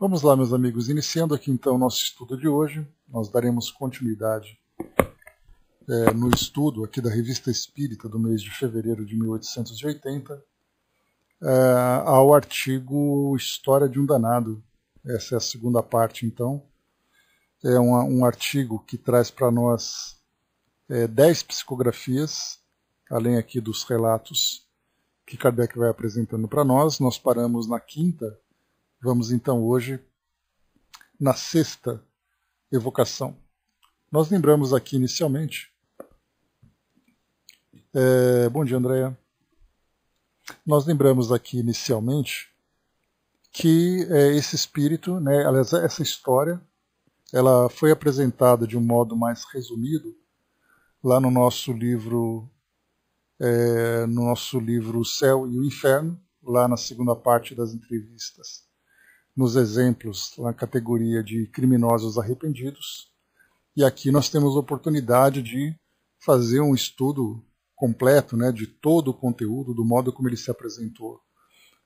Vamos lá, meus amigos, iniciando aqui então o nosso estudo de hoje, nós daremos continuidade é, no estudo aqui da Revista Espírita do mês de fevereiro de 1880 é, ao artigo História de um Danado. Essa é a segunda parte, então. É um, um artigo que traz para nós é, dez psicografias, além aqui dos relatos que Kardec vai apresentando para nós. Nós paramos na quinta Vamos então hoje na sexta evocação. Nós lembramos aqui inicialmente. É, bom dia, Andréa. Nós lembramos aqui inicialmente que é, esse espírito, né, aliás, essa história, ela foi apresentada de um modo mais resumido lá no nosso livro, é, no nosso livro O Céu e o Inferno, lá na segunda parte das entrevistas nos exemplos na categoria de criminosos arrependidos. E aqui nós temos a oportunidade de fazer um estudo completo né, de todo o conteúdo, do modo como ele se apresentou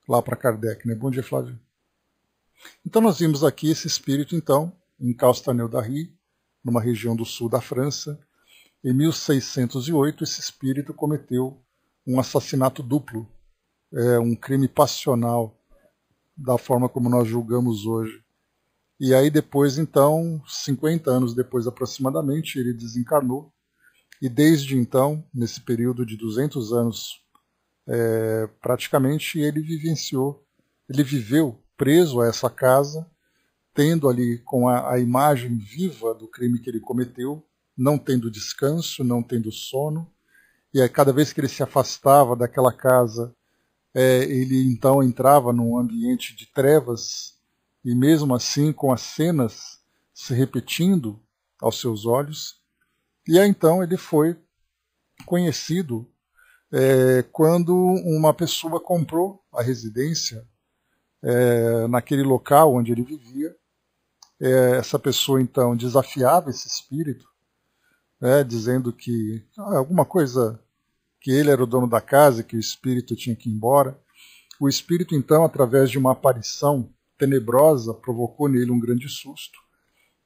lá para Kardec. Né? Bom dia, Flávio. Então nós vimos aqui esse espírito, então, em Castaneu-Darry, numa região do sul da França. Em 1608, esse espírito cometeu um assassinato duplo, é, um crime passional da forma como nós julgamos hoje. E aí depois, então, 50 anos depois aproximadamente, ele desencarnou. E desde então, nesse período de 200 anos é, praticamente, ele vivenciou, ele viveu preso a essa casa, tendo ali com a, a imagem viva do crime que ele cometeu, não tendo descanso, não tendo sono. E aí, cada vez que ele se afastava daquela casa, é, ele então entrava num ambiente de trevas e mesmo assim com as cenas se repetindo aos seus olhos. E aí, então ele foi conhecido é, quando uma pessoa comprou a residência é, naquele local onde ele vivia. É, essa pessoa então desafiava esse espírito, né, dizendo que ah, alguma coisa que ele era o dono da casa e que o espírito tinha que ir embora. O espírito, então, através de uma aparição tenebrosa, provocou nele um grande susto,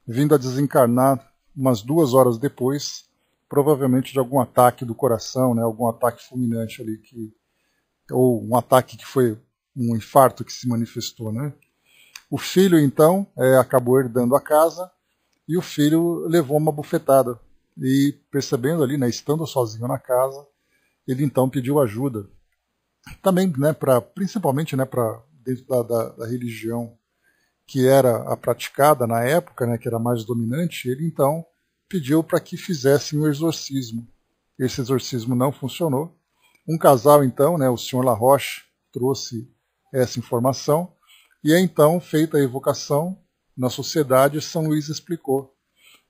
vindo a desencarnar umas duas horas depois, provavelmente de algum ataque do coração, né, algum ataque fulminante ali, que, ou um ataque que foi um infarto que se manifestou. Né? O filho, então, é, acabou herdando a casa e o filho levou uma bufetada. E percebendo ali, né, estando sozinho na casa, ele então pediu ajuda também né, para principalmente né, para dentro da, da, da, religião que era a praticada na época, né, que era mais dominante, ele então pediu para que fizessem um exorcismo. Esse exorcismo não funcionou. Um casal então, né, o senhor Roche trouxe essa informação e é então feita a evocação na sociedade. São Luís explicou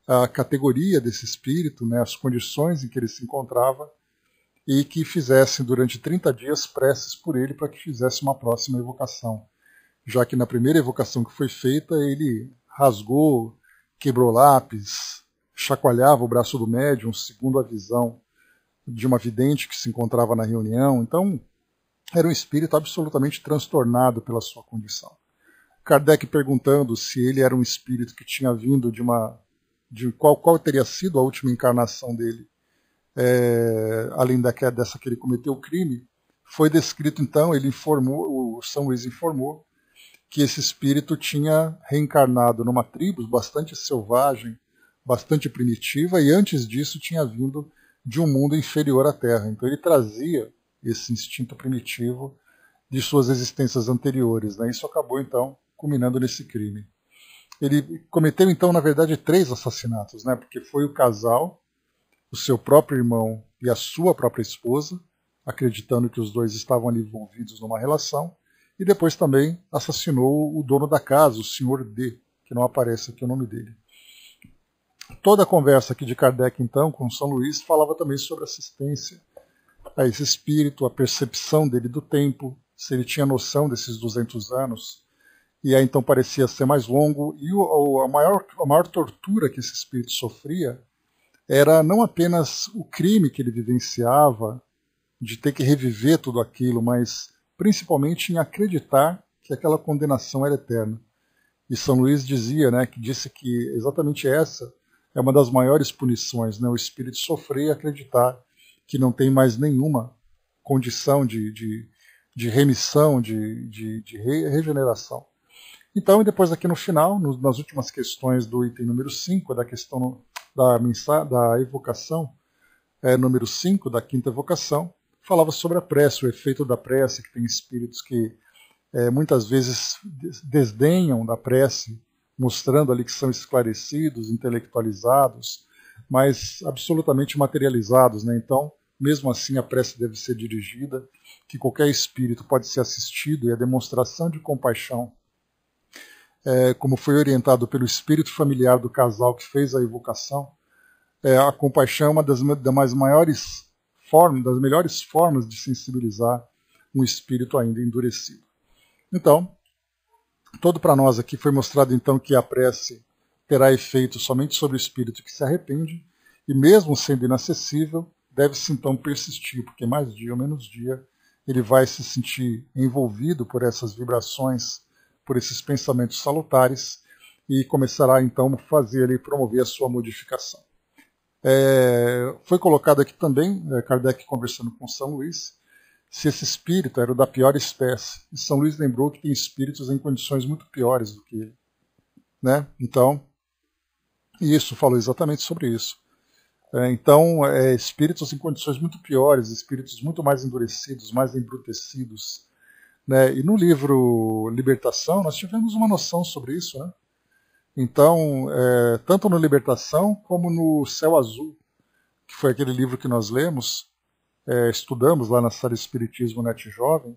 a categoria desse espírito, né, as condições em que ele se encontrava e que fizessem durante 30 dias preces por ele para que fizesse uma próxima evocação. Já que na primeira evocação que foi feita, ele rasgou, quebrou lápis, chacoalhava o braço do médium, segundo a visão de uma vidente que se encontrava na reunião. Então, era um espírito absolutamente transtornado pela sua condição. Kardec perguntando se ele era um espírito que tinha vindo de uma de qual qual teria sido a última encarnação dele é, além da, dessa que ele cometeu o crime, foi descrito então, ele informou, o São Luís informou, que esse espírito tinha reencarnado numa tribo bastante selvagem, bastante primitiva, e antes disso tinha vindo de um mundo inferior à Terra. Então ele trazia esse instinto primitivo de suas existências anteriores. Né? Isso acabou então culminando nesse crime. Ele cometeu então, na verdade, três assassinatos, né? porque foi o casal o seu próprio irmão e a sua própria esposa, acreditando que os dois estavam ali envolvidos numa relação, e depois também assassinou o dono da casa, o senhor D, que não aparece aqui o nome dele. Toda a conversa aqui de Kardec, então, com São Luís, falava também sobre assistência a esse espírito, a percepção dele do tempo, se ele tinha noção desses 200 anos, e aí então parecia ser mais longo, e o, a, maior, a maior tortura que esse espírito sofria era não apenas o crime que ele vivenciava, de ter que reviver tudo aquilo, mas principalmente em acreditar que aquela condenação era eterna. E São Luís dizia, né, que disse que exatamente essa é uma das maiores punições, né, o espírito sofrer e acreditar que não tem mais nenhuma condição de, de, de remissão, de, de, de regeneração. Então, e depois aqui no final, no, nas últimas questões do item número 5, da questão da, da evocação, é, número 5, da quinta evocação, falava sobre a prece, o efeito da prece, que tem espíritos que é, muitas vezes desdenham da prece, mostrando ali que são esclarecidos, intelectualizados, mas absolutamente materializados. Né? Então, mesmo assim, a prece deve ser dirigida, que qualquer espírito pode ser assistido e a demonstração de compaixão é, como foi orientado pelo espírito familiar do casal que fez a evocação, é, a compaixão é uma das, das maiores formas, das melhores formas de sensibilizar um espírito ainda endurecido. Então, todo para nós aqui foi mostrado então que a prece terá efeito somente sobre o espírito que se arrepende e mesmo sendo inacessível, deve-se então persistir, porque mais dia ou menos dia ele vai se sentir envolvido por essas vibrações por esses pensamentos salutares e começará então a fazer ali promover a sua modificação. É, foi colocado aqui também é, Kardec conversando com São Luís se esse espírito era da pior espécie. E São Luís lembrou que tem espíritos em condições muito piores do que ele, né? Então, isso falou exatamente sobre isso. É, então, é, espíritos em condições muito piores, espíritos muito mais endurecidos, mais embrutecidos, né? E no livro Libertação, nós tivemos uma noção sobre isso. Né? Então, é, tanto no Libertação como no Céu Azul, que foi aquele livro que nós lemos, é, estudamos lá na sala Espiritismo Net Jovem,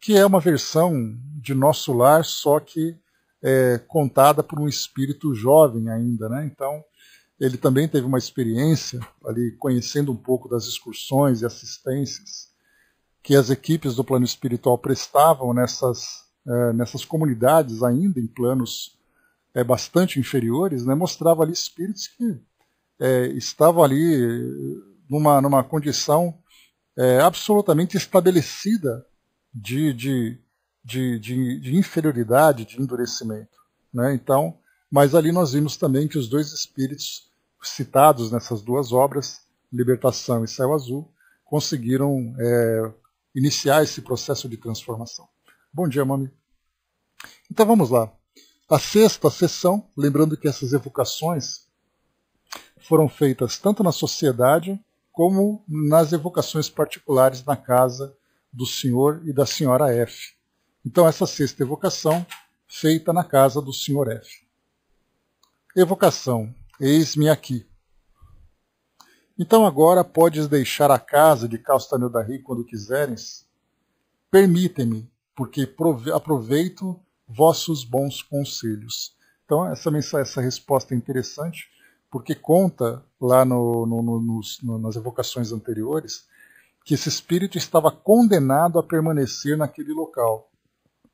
que é uma versão de Nosso Lar, só que é, contada por um espírito jovem ainda. Né? Então, ele também teve uma experiência ali conhecendo um pouco das excursões e assistências que as equipes do plano espiritual prestavam nessas, é, nessas comunidades, ainda em planos é, bastante inferiores, né, mostrava ali espíritos que é, estavam ali é, numa, numa condição é, absolutamente estabelecida de, de, de, de, de inferioridade, de endurecimento. Né? Então, mas ali nós vimos também que os dois espíritos citados nessas duas obras, Libertação e Céu Azul, conseguiram é, iniciar esse processo de transformação. Bom dia, Mami. Então vamos lá. A sexta sessão, lembrando que essas evocações foram feitas tanto na sociedade como nas evocações particulares na casa do senhor e da senhora F. Então essa sexta evocação feita na casa do senhor F. Evocação: Eis-me aqui. Então agora podes deixar a casa de Castanho da Rei quando quiseres. Permitem-me, porque aproveito vossos bons conselhos. Então essa, essa resposta é interessante, porque conta lá no, no, no, nos, nas evocações anteriores que esse espírito estava condenado a permanecer naquele local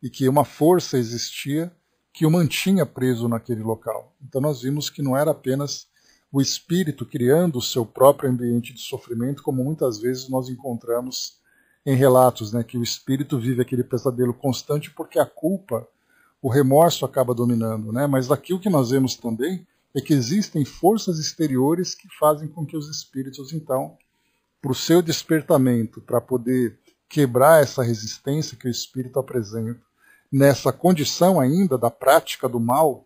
e que uma força existia que o mantinha preso naquele local. Então nós vimos que não era apenas o espírito criando o seu próprio ambiente de sofrimento, como muitas vezes nós encontramos em relatos, né, que o espírito vive aquele pesadelo constante porque a culpa, o remorso acaba dominando, né? Mas aqui o que nós vemos também é que existem forças exteriores que fazem com que os espíritos então, para o seu despertamento, para poder quebrar essa resistência que o espírito apresenta, nessa condição ainda da prática do mal,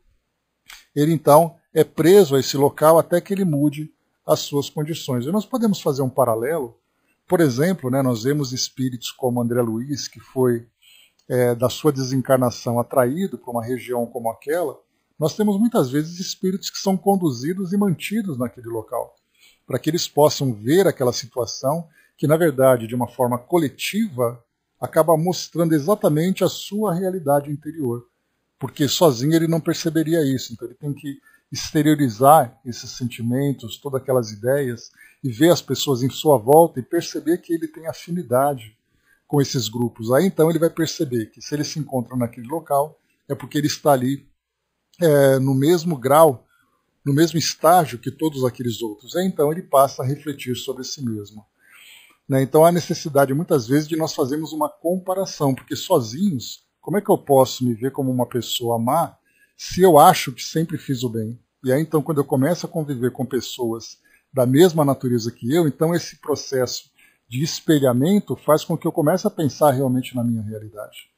ele então é preso a esse local até que ele mude as suas condições. E nós podemos fazer um paralelo, por exemplo, né, nós vemos espíritos como André Luiz, que foi é, da sua desencarnação atraído para uma região como aquela, nós temos muitas vezes espíritos que são conduzidos e mantidos naquele local, para que eles possam ver aquela situação que, na verdade, de uma forma coletiva, acaba mostrando exatamente a sua realidade interior, porque sozinho ele não perceberia isso, então ele tem que exteriorizar esses sentimentos, todas aquelas ideias, e ver as pessoas em sua volta e perceber que ele tem afinidade com esses grupos. Aí então ele vai perceber que se ele se encontra naquele local, é porque ele está ali é, no mesmo grau, no mesmo estágio que todos aqueles outros. Aí então ele passa a refletir sobre si mesmo. Né? Então há necessidade muitas vezes de nós fazermos uma comparação, porque sozinhos, como é que eu posso me ver como uma pessoa má se eu acho que sempre fiz o bem, e aí então quando eu começo a conviver com pessoas da mesma natureza que eu, então esse processo de espelhamento faz com que eu comece a pensar realmente na minha realidade.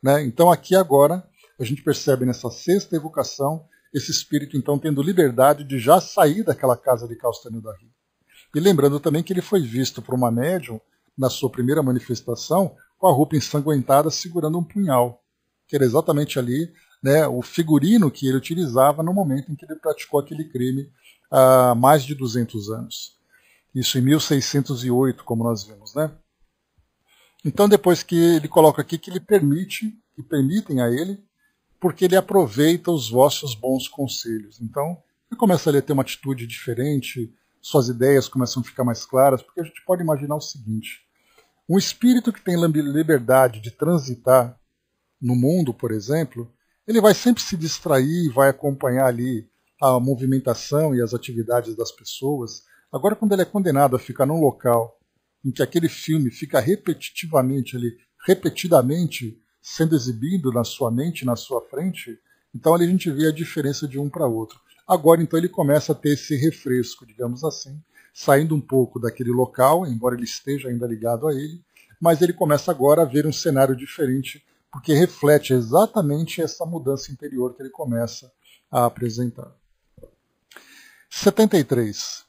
Né? Então aqui agora a gente percebe nessa sexta evocação esse espírito então tendo liberdade de já sair daquela casa de Castanho da Rio. E lembrando também que ele foi visto por uma médium na sua primeira manifestação com a roupa ensanguentada segurando um punhal, que era exatamente ali né, o figurino que ele utilizava no momento em que ele praticou aquele crime há mais de 200 anos. Isso em 1608, como nós vimos, né? Então depois que ele coloca aqui que ele permite, que permitem a ele, porque ele aproveita os vossos bons conselhos. Então ele começa ali a ter uma atitude diferente, suas ideias começam a ficar mais claras, porque a gente pode imaginar o seguinte: um espírito que tem liberdade de transitar no mundo, por exemplo, ele vai sempre se distrair, e vai acompanhar ali a movimentação e as atividades das pessoas. Agora, quando ele é condenado a ficar num local em que aquele filme fica repetitivamente ali, repetidamente sendo exibido na sua mente, na sua frente, então ali a gente vê a diferença de um para outro. Agora, então, ele começa a ter esse refresco, digamos assim, saindo um pouco daquele local, embora ele esteja ainda ligado a ele, mas ele começa agora a ver um cenário diferente porque reflete exatamente essa mudança interior que ele começa a apresentar. 73.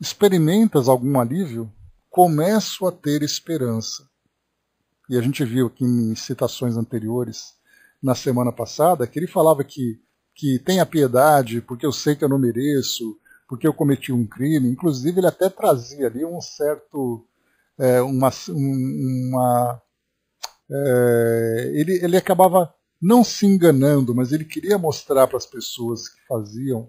Experimentas algum alívio? Começo a ter esperança. E a gente viu aqui em citações anteriores, na semana passada, que ele falava que, que tenha piedade, porque eu sei que eu não mereço, porque eu cometi um crime. Inclusive, ele até trazia ali um certo. É, uma, uma é, ele, ele acabava não se enganando, mas ele queria mostrar para as pessoas que faziam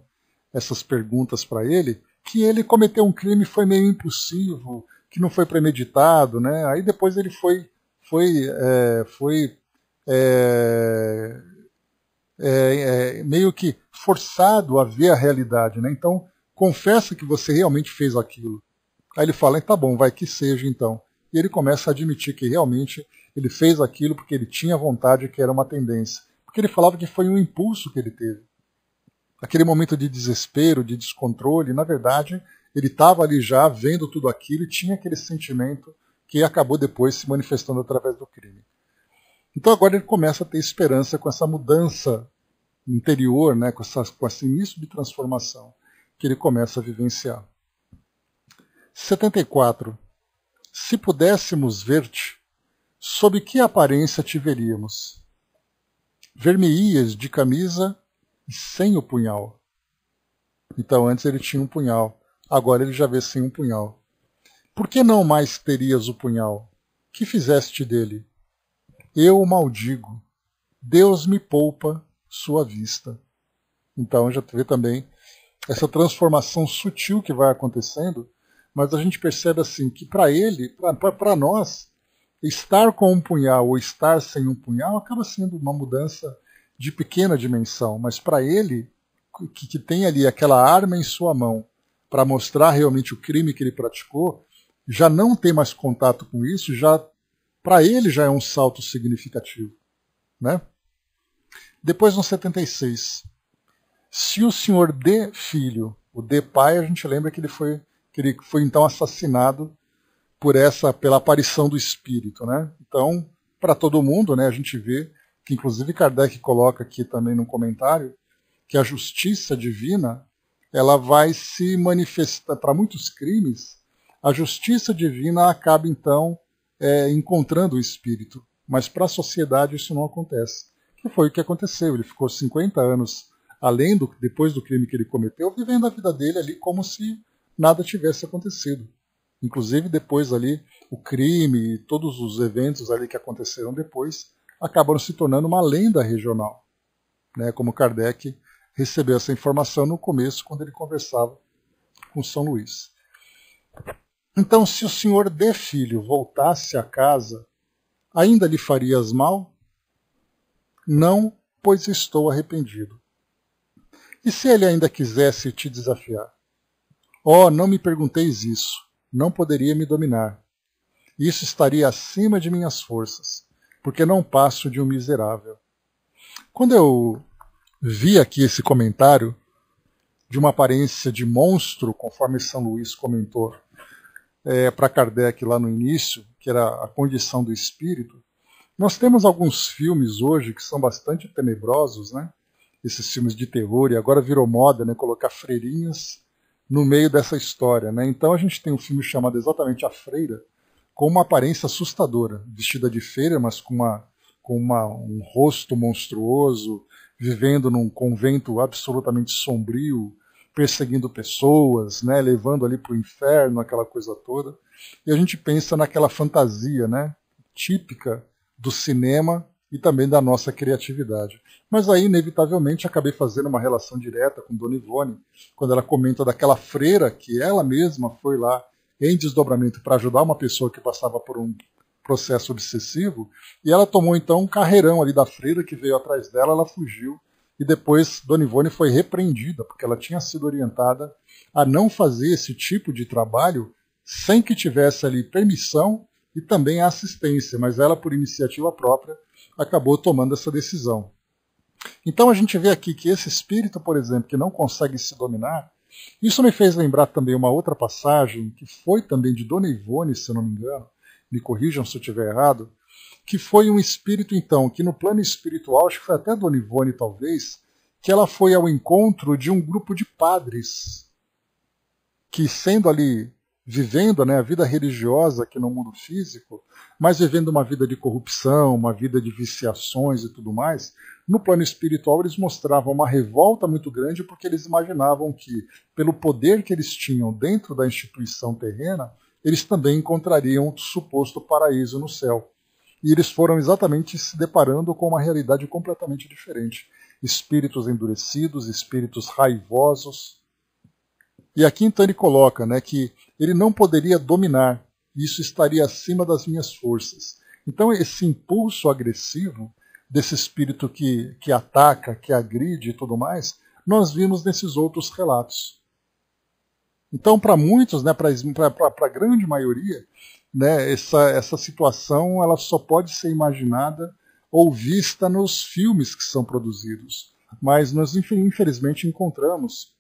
essas perguntas para ele que ele cometeu um crime foi meio impulsivo, que não foi premeditado, né? Aí depois ele foi foi é, foi é, é, é meio que forçado a ver a realidade, né? Então confessa que você realmente fez aquilo. Aí ele fala, então tá bom, vai que seja então. E ele começa a admitir que realmente ele fez aquilo porque ele tinha vontade, que era uma tendência. Porque ele falava que foi um impulso que ele teve. Aquele momento de desespero, de descontrole, na verdade, ele estava ali já vendo tudo aquilo e tinha aquele sentimento que acabou depois se manifestando através do crime. Então agora ele começa a ter esperança com essa mudança interior, né, com, essa, com esse início de transformação que ele começa a vivenciar. 74. Se pudéssemos ver-te, sob que aparência te veríamos? Ver-me-ias de camisa e sem o punhal. Então antes ele tinha um punhal, agora ele já vê sem um punhal. Por que não mais terias o punhal? Que fizeste dele? Eu o maldigo. Deus me poupa sua vista. Então já vê também essa transformação sutil que vai acontecendo, mas a gente percebe assim que para ele, para nós, estar com um punhal ou estar sem um punhal acaba sendo uma mudança de pequena dimensão, mas para ele, que, que, tem ali aquela arma em sua mão para mostrar realmente o crime que ele praticou, já não tem mais contato com isso, já para ele já é um salto significativo. Né? Depois, no 76, se o senhor D. Filho, o D. Pai, a gente lembra que ele foi, que ele foi então assassinado por essa pela aparição do espírito, né? Então, para todo mundo, né, a gente vê que inclusive Kardec coloca aqui também no comentário que a justiça divina, ela vai se manifestar para muitos crimes, a justiça divina acaba então é, encontrando o espírito, mas para a sociedade isso não acontece. Que foi o que aconteceu? Ele ficou 50 anos além do depois do crime que ele cometeu, vivendo a vida dele ali como se nada tivesse acontecido. Inclusive depois ali o crime e todos os eventos ali que aconteceram depois acabaram se tornando uma lenda regional, né? Como Kardec recebeu essa informação no começo quando ele conversava com São Luís. Então, se o senhor de filho voltasse à casa, ainda lhe farias mal? Não, pois estou arrependido. E se ele ainda quisesse te desafiar? Oh, não me pergunteis isso não poderia me dominar. Isso estaria acima de minhas forças, porque não passo de um miserável. Quando eu vi aqui esse comentário, de uma aparência de monstro, conforme São Luís comentou é, para Kardec lá no início, que era a condição do espírito, nós temos alguns filmes hoje que são bastante tenebrosos, né? Esses filmes de terror, e agora virou moda, né? Colocar freirinhas no meio dessa história. Né? Então a gente tem um filme chamado exatamente A Freira, com uma aparência assustadora, vestida de feira, mas com, uma, com uma, um rosto monstruoso, vivendo num convento absolutamente sombrio, perseguindo pessoas, né, levando ali para o inferno, aquela coisa toda. E a gente pensa naquela fantasia né, típica do cinema e também da nossa criatividade. Mas aí, inevitavelmente, acabei fazendo uma relação direta com Dona Ivone, quando ela comenta daquela freira que ela mesma foi lá em desdobramento para ajudar uma pessoa que passava por um processo obsessivo, e ela tomou então um carreirão ali da freira que veio atrás dela, ela fugiu, e depois Dona Ivone foi repreendida, porque ela tinha sido orientada a não fazer esse tipo de trabalho sem que tivesse ali permissão e também assistência, mas ela, por iniciativa própria, acabou tomando essa decisão. Então a gente vê aqui que esse espírito, por exemplo, que não consegue se dominar, isso me fez lembrar também uma outra passagem, que foi também de Dona Ivone, se eu não me engano, me corrijam se eu estiver errado, que foi um espírito, então, que no plano espiritual, acho que foi até Dona Ivone, talvez, que ela foi ao encontro de um grupo de padres que, sendo ali, vivendo né, a vida religiosa aqui no mundo físico, mas vivendo uma vida de corrupção, uma vida de viciações e tudo mais, no plano espiritual, eles mostravam uma revolta muito grande porque eles imaginavam que, pelo poder que eles tinham dentro da instituição terrena, eles também encontrariam o suposto paraíso no céu. E eles foram exatamente se deparando com uma realidade completamente diferente. Espíritos endurecidos, espíritos raivosos. E aqui então ele coloca né, que ele não poderia dominar, isso estaria acima das minhas forças. Então esse impulso agressivo desse espírito que, que ataca, que agride e tudo mais, nós vimos nesses outros relatos. Então, para muitos, né, para a grande maioria, né, essa, essa situação ela só pode ser imaginada ou vista nos filmes que são produzidos. Mas nós, infelizmente, encontramos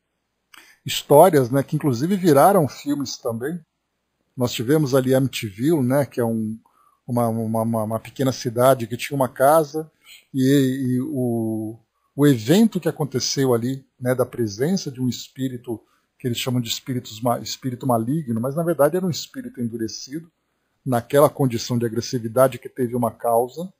histórias né, que, inclusive, viraram filmes também. Nós tivemos ali Amityville, né, que é um, uma, uma, uma, pequena cidade que tinha uma casa e, e o, o evento que aconteceu ali, né, da presença de um espírito que eles chamam de espíritos, espírito maligno, mas na verdade era um espírito endurecido, naquela condição de agressividade que teve uma causa.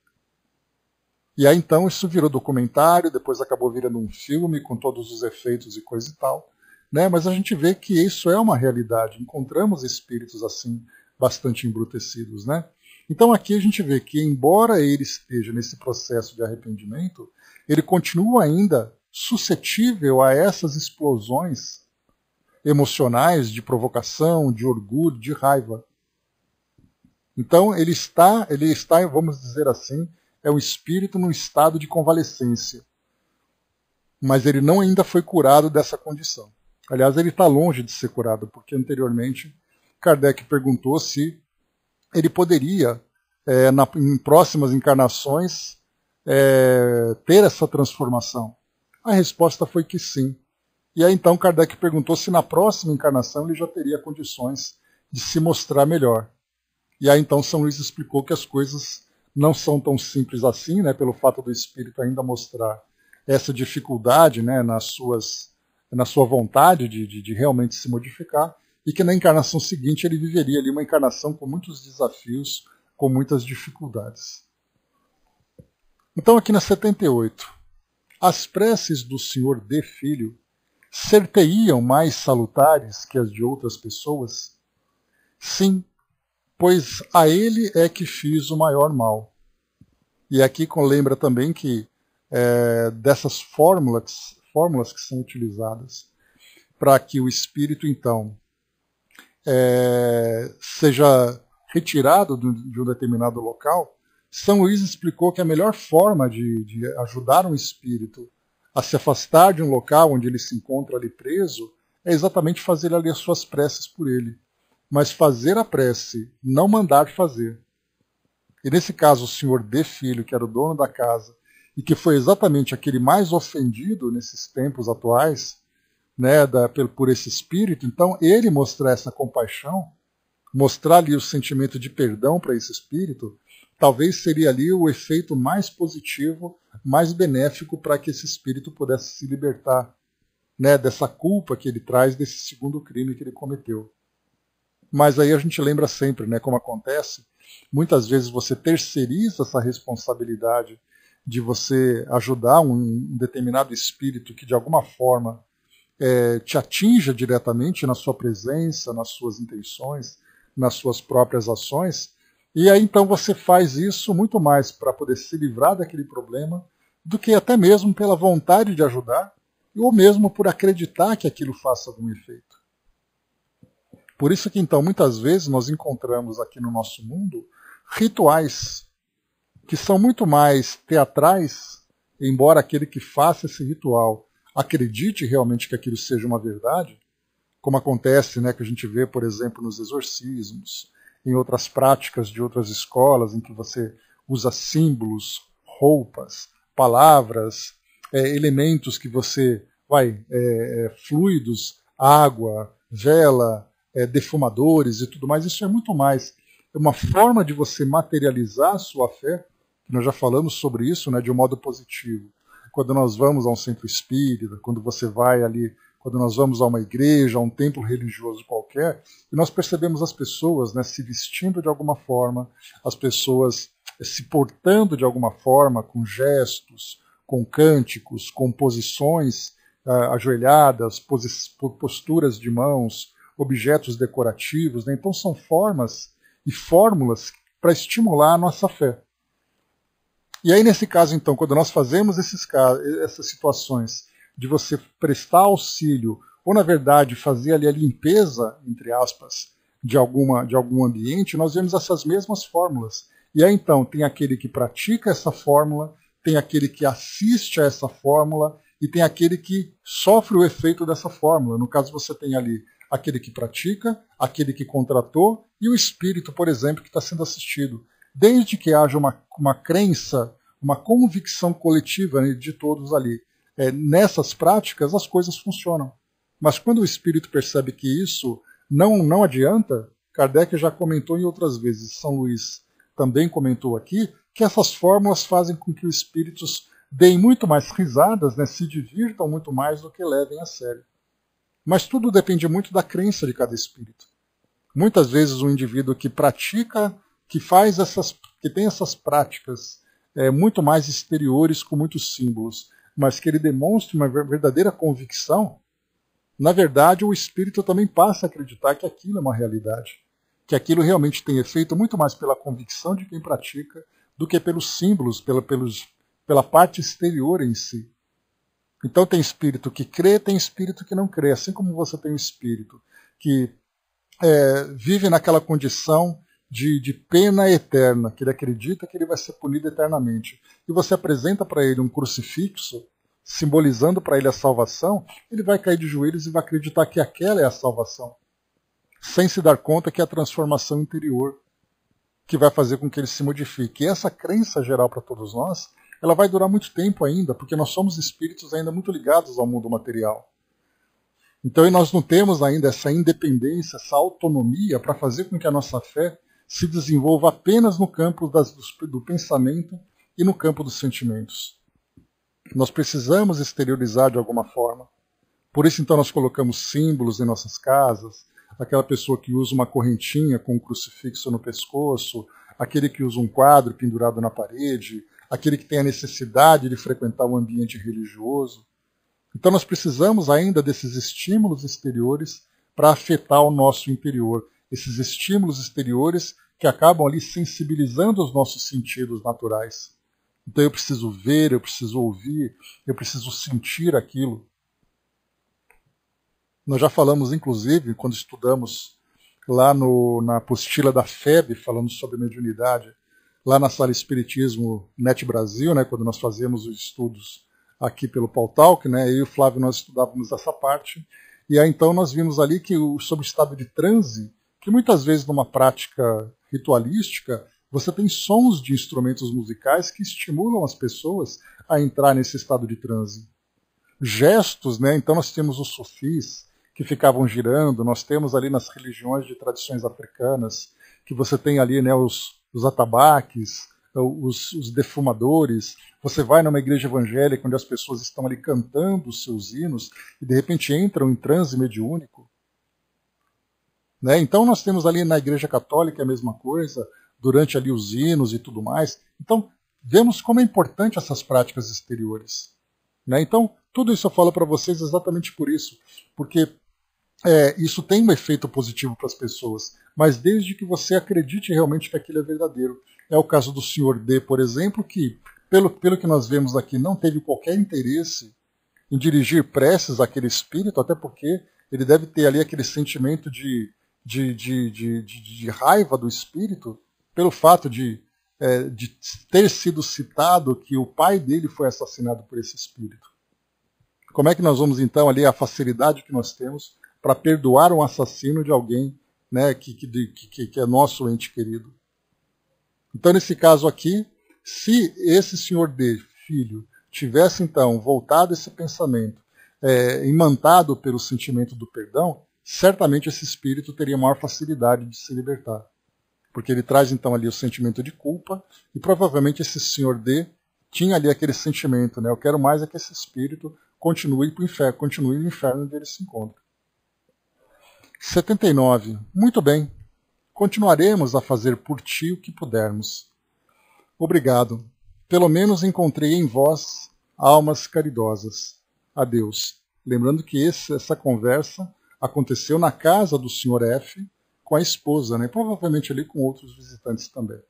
E aí então isso virou documentário, depois acabou virando um filme com todos os efeitos e coisa e tal. Né? Mas a gente vê que isso é uma realidade. Encontramos espíritos assim bastante embrutecidos, né? Então aqui a gente vê que, embora ele esteja nesse processo de arrependimento, ele continua ainda suscetível a essas explosões emocionais de provocação, de orgulho, de raiva. Então ele está, ele está, vamos dizer assim, é um espírito num estado de convalescência. Mas ele não ainda foi curado dessa condição. Aliás, ele está longe de ser curado, porque anteriormente Kardec perguntou se ele poderia, é, na, em próximas encarnações, é, ter essa transformação? A resposta foi que sim. E aí então Kardec perguntou se na próxima encarnação ele já teria condições de se mostrar melhor. E aí então São Luís explicou que as coisas não são tão simples assim, né, pelo fato do espírito ainda mostrar essa dificuldade né, nas suas, na sua vontade de, de, de realmente se modificar, e que na encarnação seguinte ele viveria ali uma encarnação com muitos desafios, com muitas dificuldades. Então, aqui na 78, as preces do Senhor de Filho certeiam mais salutares que as de outras pessoas? Sim, pois a ele é que fiz o maior mal. E aqui lembra também que é, dessas fórmulas, fórmulas que são utilizadas para que o espírito, então, é, seja retirado de um determinado local, São Luís explicou que a melhor forma de, de ajudar um espírito a se afastar de um local onde ele se encontra ali preso é exatamente fazer ali as suas preces por ele. Mas fazer a prece, não mandar fazer. E nesse caso, o senhor D. Filho, que era o dono da casa, e que foi exatamente aquele mais ofendido nesses tempos atuais, né, da, por, esse espírito. Então, ele mostrar essa compaixão, mostrar ali o sentimento de perdão para esse espírito, talvez seria ali o efeito mais positivo, mais benéfico para que esse espírito pudesse se libertar né, dessa culpa que ele traz, desse segundo crime que ele cometeu. Mas aí a gente lembra sempre, né, como acontece, muitas vezes você terceiriza essa responsabilidade de você ajudar um determinado espírito que de alguma forma é, te atinja diretamente na sua presença, nas suas intenções, nas suas próprias ações. E aí então você faz isso muito mais para poder se livrar daquele problema do que até mesmo pela vontade de ajudar ou mesmo por acreditar que aquilo faça algum efeito. Por isso que então muitas vezes nós encontramos aqui no nosso mundo rituais que são muito mais teatrais, embora aquele que faça esse ritual acredite realmente que aquilo seja uma verdade, como acontece, né, que a gente vê, por exemplo, nos exorcismos, em outras práticas de outras escolas, em que você usa símbolos, roupas, palavras, é, elementos que você vai, é, é fluidos, água, vela, é, defumadores e tudo mais. Isso é muito mais é uma forma de você materializar a sua fé. Nós já falamos sobre isso, né, de um modo positivo quando nós vamos a um centro espírita, quando você vai ali, quando nós vamos a uma igreja, a um templo religioso qualquer, e nós percebemos as pessoas né, se vestindo de alguma forma, as pessoas eh, se portando de alguma forma, com gestos, com cânticos, com posições ah, ajoelhadas, posturas de mãos, objetos decorativos. Né? Então são formas e fórmulas para estimular a nossa fé. E aí, nesse caso, então, quando nós fazemos esses, essas situações de você prestar auxílio, ou na verdade fazer ali a limpeza, entre aspas, de, alguma, de algum ambiente, nós vemos essas mesmas fórmulas. E aí, então, tem aquele que pratica essa fórmula, tem aquele que assiste a essa fórmula e tem aquele que sofre o efeito dessa fórmula. No caso, você tem ali aquele que pratica, aquele que contratou e o espírito, por exemplo, que está sendo assistido desde que haja uma, uma crença, uma convicção coletiva né, de todos ali é, nessas práticas, as coisas funcionam. Mas quando o espírito percebe que isso não, não adianta, Kardec já comentou em outras vezes, São Luís também comentou aqui, que essas fórmulas fazem com que os espíritos deem muito mais risadas, né, se divirtam muito mais do que levem a sério. Mas tudo depende muito da crença de cada espírito. Muitas vezes o um indivíduo que pratica que faz essas, que tem essas práticas é, muito mais exteriores com muitos símbolos, mas que ele demonstre uma verdadeira convicção, na verdade o espírito também passa a acreditar que aquilo é uma realidade, que aquilo realmente tem efeito muito mais pela convicção de quem pratica do que pelos símbolos, pela, pelos, pela parte exterior em si. Então tem espírito que crê, tem espírito que não crê, assim como você tem um espírito que é, vive naquela condição de, de pena eterna, que ele acredita que ele vai ser punido eternamente, e você apresenta para ele um crucifixo, simbolizando para ele a salvação, ele vai cair de joelhos e vai acreditar que aquela é a salvação, sem se dar conta que é a transformação interior que vai fazer com que ele se modifique. E essa crença geral para todos nós, ela vai durar muito tempo ainda, porque nós somos espíritos ainda muito ligados ao mundo material. Então e nós não temos ainda essa independência, essa autonomia para fazer com que a nossa fé se desenvolva apenas no campo das, do pensamento e no campo dos sentimentos. Nós precisamos exteriorizar de alguma forma. Por isso, então, nós colocamos símbolos em nossas casas, aquela pessoa que usa uma correntinha com um crucifixo no pescoço, aquele que usa um quadro pendurado na parede, aquele que tem a necessidade de frequentar um ambiente religioso. Então, nós precisamos ainda desses estímulos exteriores para afetar o nosso interior. Esses estímulos exteriores que acabam ali sensibilizando os nossos sentidos naturais. Então eu preciso ver, eu preciso ouvir, eu preciso sentir aquilo. Nós já falamos, inclusive, quando estudamos lá no, na apostila da FEB, falando sobre mediunidade, lá na sala Espiritismo NET Brasil, né, quando nós fazíamos os estudos aqui pelo Pautalk, né, eu e o Flávio nós estudávamos essa parte, e aí então nós vimos ali que o, sobre o estado de transe, que muitas vezes numa prática ritualística você tem sons de instrumentos musicais que estimulam as pessoas a entrar nesse estado de transe. Gestos, né? Então nós temos os sufis que ficavam girando, nós temos ali nas religiões de tradições africanas que você tem ali, né, os, os atabaques, os, os, defumadores, você vai numa igreja evangélica onde as pessoas estão ali cantando os seus hinos e de repente entram em transe mediúnico. Né? Então nós temos ali na Igreja Católica a mesma coisa, durante ali os hinos e tudo mais. Então vemos como é importante essas práticas exteriores. Né? Então tudo isso eu falo para vocês exatamente por isso, porque é, isso tem um efeito positivo para as pessoas, mas desde que você acredite realmente que aquilo é verdadeiro. É o caso do senhor D, por exemplo, que, pelo, pelo que nós vemos aqui, não teve qualquer interesse em dirigir preces àquele espírito, até porque ele deve ter ali aquele sentimento de de, de, de, de, raiva do espírito pelo fato de, é, de ter sido citado que o pai dele foi assassinado por esse espírito. Como é que nós vamos então ali a facilidade que nós temos para perdoar um assassino de alguém né, que, que, que, que é nosso ente querido? Então, nesse caso aqui, se esse senhor D, filho, tivesse então voltado esse pensamento, é, imantado pelo sentimento do perdão, certamente esse espírito teria maior facilidade de se libertar. Porque ele traz então ali o sentimento de culpa, e provavelmente esse senhor D tinha ali aquele sentimento, né? Eu quero mais é que esse espírito continue para o inferno, continue no inferno onde ele se encontra. 79. Muito bem. Continuaremos a fazer por ti o que pudermos. Obrigado. Pelo menos encontrei em vós almas caridosas. Adeus. Lembrando que esse, essa conversa aconteceu na casa do senhor F, com a esposa, né? provavelmente ali com outros visitantes também.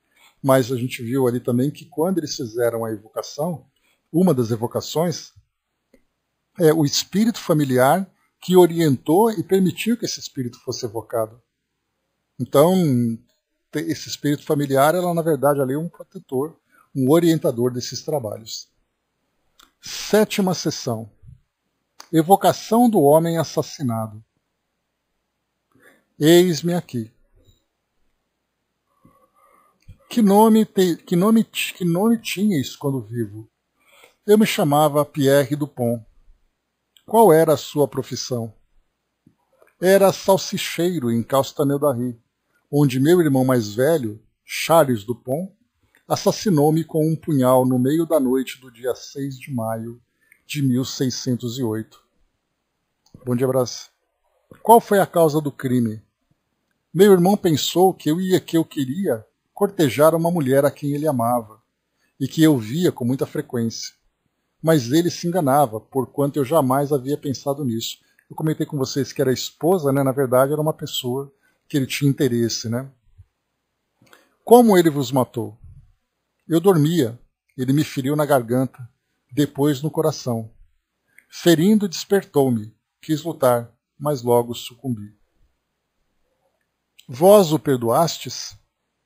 Mas a gente viu ali também que quando eles fizeram a evocação, uma das evocações é o espírito familiar que orientou e permitiu que esse espírito fosse evocado. Então, esse espírito familiar, ela na verdade ali é um protetor, um orientador desses trabalhos. Sétima sessão. Evocação do homem assassinado. Eis-me aqui. Que nome, te, que, nome, que nome tinhas quando vivo? Eu me chamava Pierre Dupont. Qual era a sua profissão? Era salsicheiro em Castanel da Ri, onde meu irmão mais velho, Charles Dupont, assassinou-me com um punhal no meio da noite do dia 6 de maio de 1608. Bom dia, Brás. Qual foi a causa do crime? Meu irmão pensou que eu ia que eu queria cortejar uma mulher a quem ele amava e que eu via com muita frequência. Mas ele se enganava, porquanto eu jamais havia pensado nisso. Eu comentei com vocês que era esposa, né? Na verdade, era uma pessoa que ele tinha interesse, né? Como ele vos matou? Eu dormia. Ele me feriu na garganta, depois no coração. Ferindo, despertou-me. Quis lutar, mas logo sucumbi. Vós o perdoastes?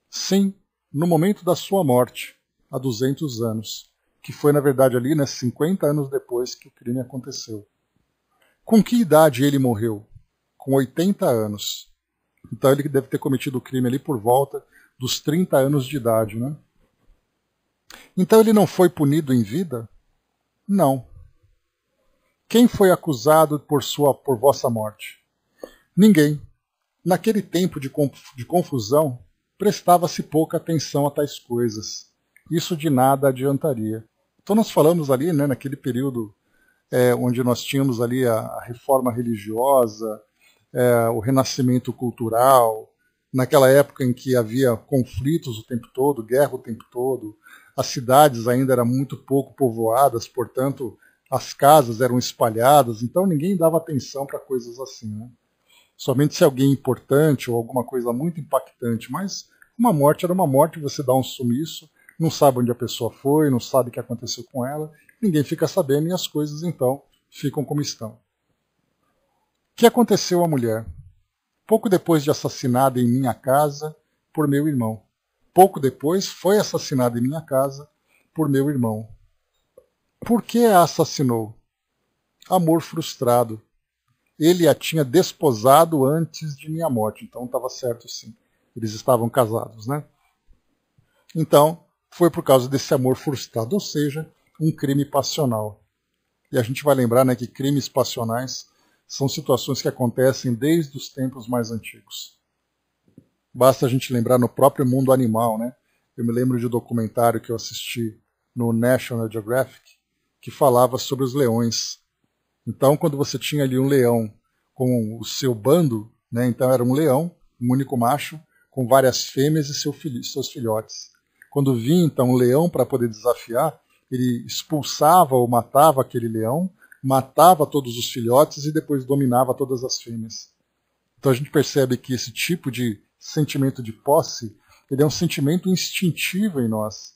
Sim, no momento da sua morte, há 200 anos, que foi, na verdade, ali, né, 50 anos depois que o crime aconteceu. Com que idade ele morreu? Com 80 anos. Então ele deve ter cometido o crime ali por volta dos 30 anos de idade, né? Então ele não foi punido em vida? Não. Quem foi acusado por sua por vossa morte? Ninguém. Naquele tempo de, de confusão, prestava-se pouca atenção a tais coisas. Isso de nada adiantaria. Então nós falamos ali, né, naquele período é, onde nós tínhamos ali a, a reforma religiosa, é, o renascimento cultural, naquela época em que havia conflitos o tempo todo, guerra o tempo todo, as cidades ainda eram muito pouco povoadas, portanto as casas eram espalhadas, então ninguém dava atenção para coisas assim. Né? somente se alguém importante ou alguma coisa muito impactante, mas uma morte era uma morte, você dá um sumiço, não sabe onde a pessoa foi, não sabe o que aconteceu com ela, ninguém fica sabendo e as coisas então ficam como estão. O que aconteceu à mulher? Pouco depois de assassinada em minha casa por meu irmão. Pouco depois foi assassinada em minha casa por meu irmão. Por que a assassinou? Amor frustrado ele a tinha desposado antes de minha morte, então estava certo sim. Eles estavam casados, né? Então, foi por causa desse amor frustrado, ou seja, um crime passional. E a gente vai lembrar né, que crimes passionais são situações que acontecem desde os tempos mais antigos. Basta a gente lembrar no próprio mundo animal, né? Eu me lembro de um documentário que eu assisti no National Geographic que falava sobre os leões então, quando você tinha ali um leão com o seu bando, né, então era um leão, um único macho, com várias fêmeas e seu filho, seus filhotes. Quando vinha então um leão para poder desafiar, ele expulsava ou matava aquele leão, matava todos os filhotes e depois dominava todas as fêmeas. Então a gente percebe que esse tipo de sentimento de posse, ele é um sentimento instintivo em nós.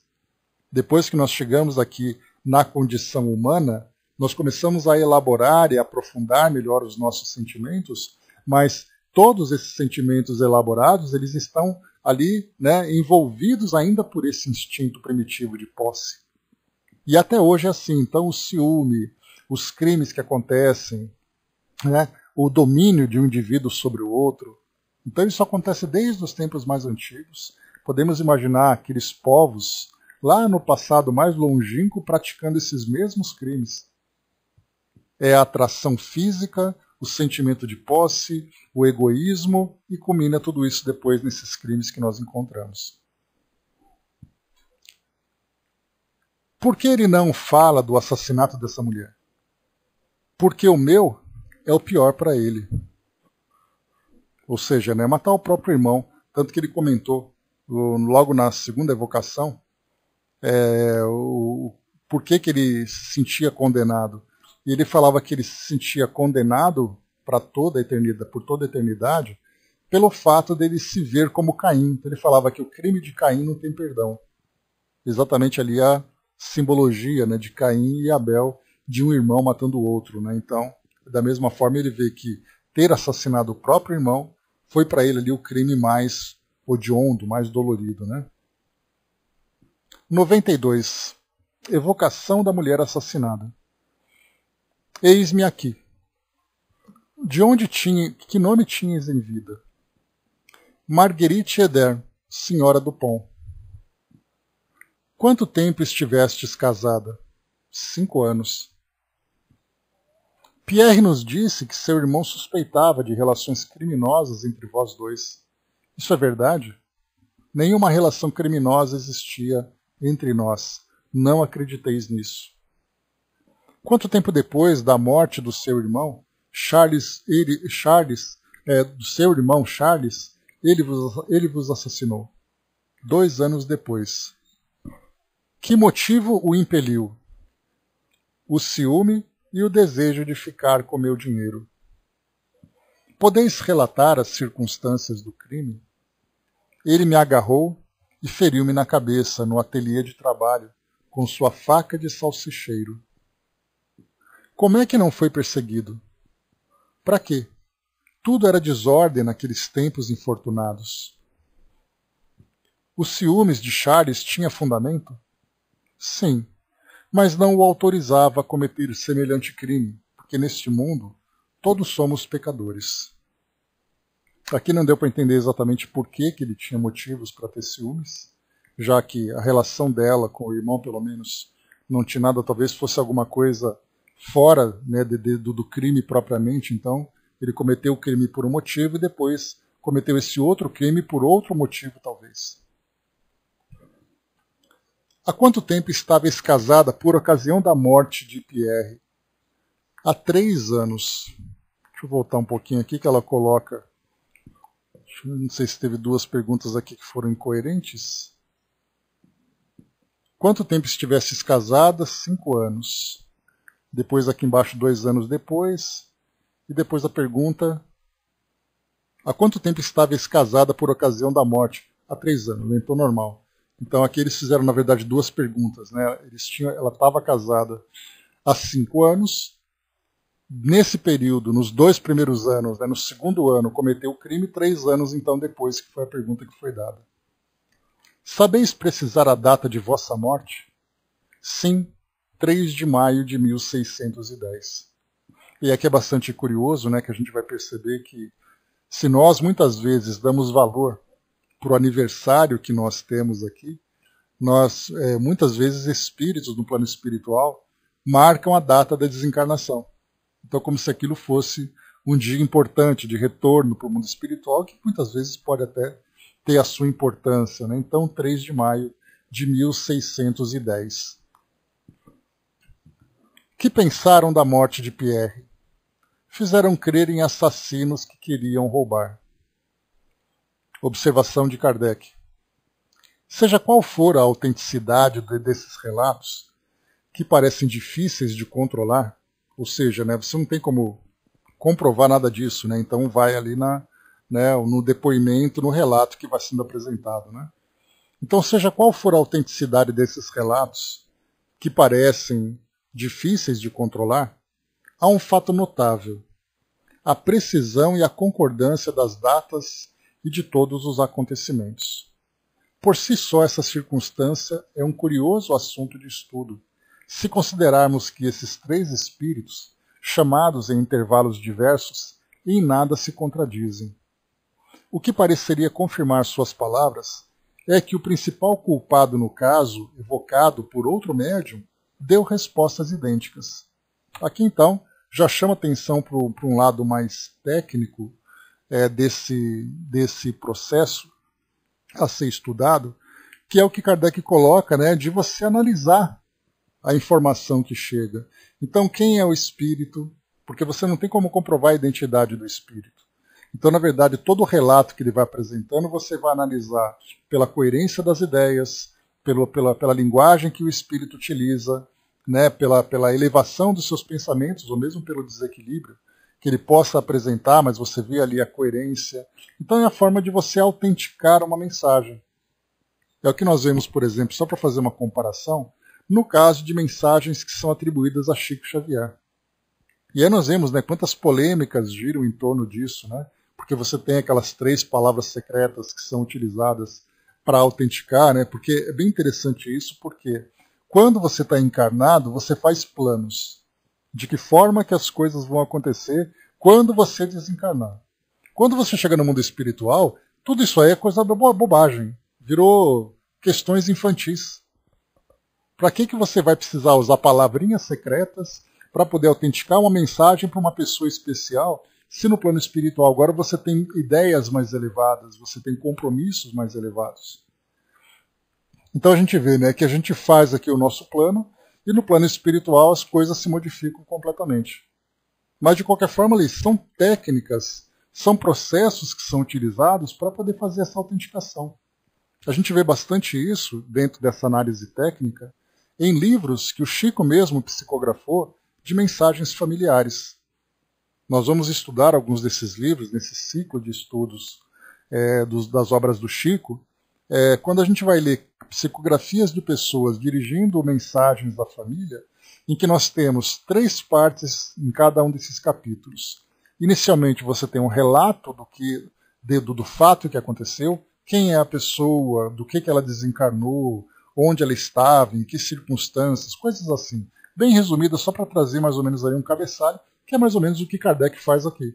Depois que nós chegamos aqui na condição humana, nós começamos a elaborar e aprofundar melhor os nossos sentimentos, mas todos esses sentimentos elaborados, eles estão ali né, envolvidos ainda por esse instinto primitivo de posse. E até hoje é assim. Então, o ciúme, os crimes que acontecem, né, o domínio de um indivíduo sobre o outro. Então, isso acontece desde os tempos mais antigos. Podemos imaginar aqueles povos lá no passado mais longínquo praticando esses mesmos crimes é a atração física, o sentimento de posse, o egoísmo e culmina tudo isso depois nesses crimes que nós encontramos. Por que ele não fala do assassinato dessa mulher? Porque o meu é o pior para ele. Ou seja, né, matar o próprio irmão. Tanto que ele comentou logo na segunda evocação é, o, por que, que ele se sentia condenado e ele falava que ele se sentia condenado para toda a eternidade, por toda a eternidade, pelo fato dele se ver como Caim. Então, ele falava que o crime de Caim não tem perdão. Exatamente ali a simbologia né, de Caim e Abel, de um irmão matando o outro. Né? Então, da mesma forma, ele vê que ter assassinado o próprio irmão foi para ele ali o crime mais odioso, mais dolorido. Né? 92. Evocação da mulher assassinada. Eis-me aqui. De onde tinha, que nome tinhas em vida? Marguerite Eder, senhora do Pão. Quanto tempo estivestes casada? Cinco anos. Pierre nos disse que seu irmão suspeitava de relações criminosas entre vós dois. Isso é verdade? Nenhuma relação criminosa existia entre nós. Não acrediteis nisso. Quanto tempo depois da morte do seu irmão, Charles, ele, Charles é, do seu irmão Charles, ele vos, ele vos assassinou. Dois anos depois. Que motivo o impeliu? O ciúme e o desejo de ficar com meu dinheiro. Podeis relatar as circunstâncias do crime? Ele me agarrou e feriu-me na cabeça no ateliê de trabalho com sua faca de salsicheiro. Como é que não foi perseguido? Para quê? Tudo era desordem naqueles tempos infortunados. Os ciúmes de Charles tinha fundamento? Sim, mas não o autorizava a cometer semelhante crime, porque neste mundo todos somos pecadores. Aqui não deu para entender exatamente por que, que ele tinha motivos para ter ciúmes, já que a relação dela com o irmão, pelo menos, não tinha nada, talvez fosse alguma coisa fora né, de, de, do crime propriamente. Então, ele cometeu o crime por um motivo e depois cometeu esse outro crime por outro motivo, talvez. Há quanto tempo estava escasada por ocasião da morte de Pierre? Há três anos. Deixa eu voltar um pouquinho aqui que ela coloca. não sei se teve duas perguntas aqui que foram incoerentes. Quanto tempo estivesse casada? Cinco anos. Depois, aqui embaixo, dois anos depois. E depois a pergunta: Há quanto tempo estáveis casada por ocasião da morte? Há três anos, né? então normal. Então aqui eles fizeram, na verdade, duas perguntas. Né? Eles tinham, ela estava casada há cinco anos. Nesse período, nos dois primeiros anos, né, no segundo ano, cometeu o crime, três anos então depois, que foi a pergunta que foi dada. Sabeis precisar a data de vossa morte? Sim, 3 de maio de 1610. E aqui é bastante curioso né, que a gente vai perceber que, se nós muitas vezes damos valor para o aniversário que nós temos aqui, nós é, muitas vezes espíritos no plano espiritual marcam a data da desencarnação. Então, como se aquilo fosse um dia importante de retorno para o mundo espiritual, que muitas vezes pode até ter a sua importância. Né? Então, 3 de maio de 1610. Que pensaram da morte de Pierre? Fizeram crer em assassinos que queriam roubar. Observação de Kardec. Seja qual for a autenticidade desses relatos, que parecem difíceis de controlar, ou seja, né, você não tem como comprovar nada disso, né, então vai ali na, né, no depoimento, no relato que vai sendo apresentado. Né? Então, seja qual for a autenticidade desses relatos, que parecem difíceis de controlar, há um fato notável: a precisão e a concordância das datas e de todos os acontecimentos. Por si só, essa circunstância é um curioso assunto de estudo, se considerarmos que esses três espíritos, chamados em intervalos diversos, em nada se contradizem. O que pareceria confirmar suas palavras é que o principal culpado no caso, evocado por outro médium, deu respostas idênticas. Aqui então já chama atenção para um lado mais técnico é, desse, desse processo a ser estudado, que é o que Kardec coloca, né, de você analisar a informação que chega. Então, quem é o espírito? Porque você não tem como comprovar a identidade do espírito. Então, na verdade, todo o relato que ele vai apresentando, você vai analisar pela coerência das ideias, pelo, pela, pela linguagem que o espírito utiliza, né, pela, pela elevação dos seus pensamentos, ou mesmo pelo desequilíbrio que ele possa apresentar, mas você vê ali a coerência. Então é a forma de você autenticar uma mensagem. É o que nós vemos, por exemplo, só para fazer uma comparação, no caso de mensagens que são atribuídas a Chico Xavier. E aí nós vemos né, quantas polêmicas giram em torno disso, né? porque você tem aquelas três palavras secretas que são utilizadas para autenticar, né? porque é bem interessante isso, porque quando você está encarnado, você faz planos de que forma que as coisas vão acontecer quando você desencarnar. Quando você chega no mundo espiritual, tudo isso aí é coisa da bobagem. Virou questões infantis. Para que, que você vai precisar usar palavrinhas secretas para poder autenticar uma mensagem para uma pessoa especial se no plano espiritual agora você tem ideias mais elevadas, você tem compromissos mais elevados. Então a gente vê né, que a gente faz aqui o nosso plano e no plano espiritual as coisas se modificam completamente. Mas de qualquer forma, ali, são técnicas, são processos que são utilizados para poder fazer essa autenticação. A gente vê bastante isso dentro dessa análise técnica em livros que o Chico mesmo psicografou de mensagens familiares. Nós vamos estudar alguns desses livros nesse ciclo de estudos é, dos, das obras do Chico. É, quando a gente vai ler psicografias de pessoas dirigindo mensagens da família, em que nós temos três partes em cada um desses capítulos. Inicialmente você tem um relato do que dedo do fato que aconteceu, quem é a pessoa, do que, que ela desencarnou, onde ela estava, em que circunstâncias, coisas assim. Bem resumidas só para trazer mais ou menos aí um cabeçalho, que é mais ou menos o que Kardec faz aqui.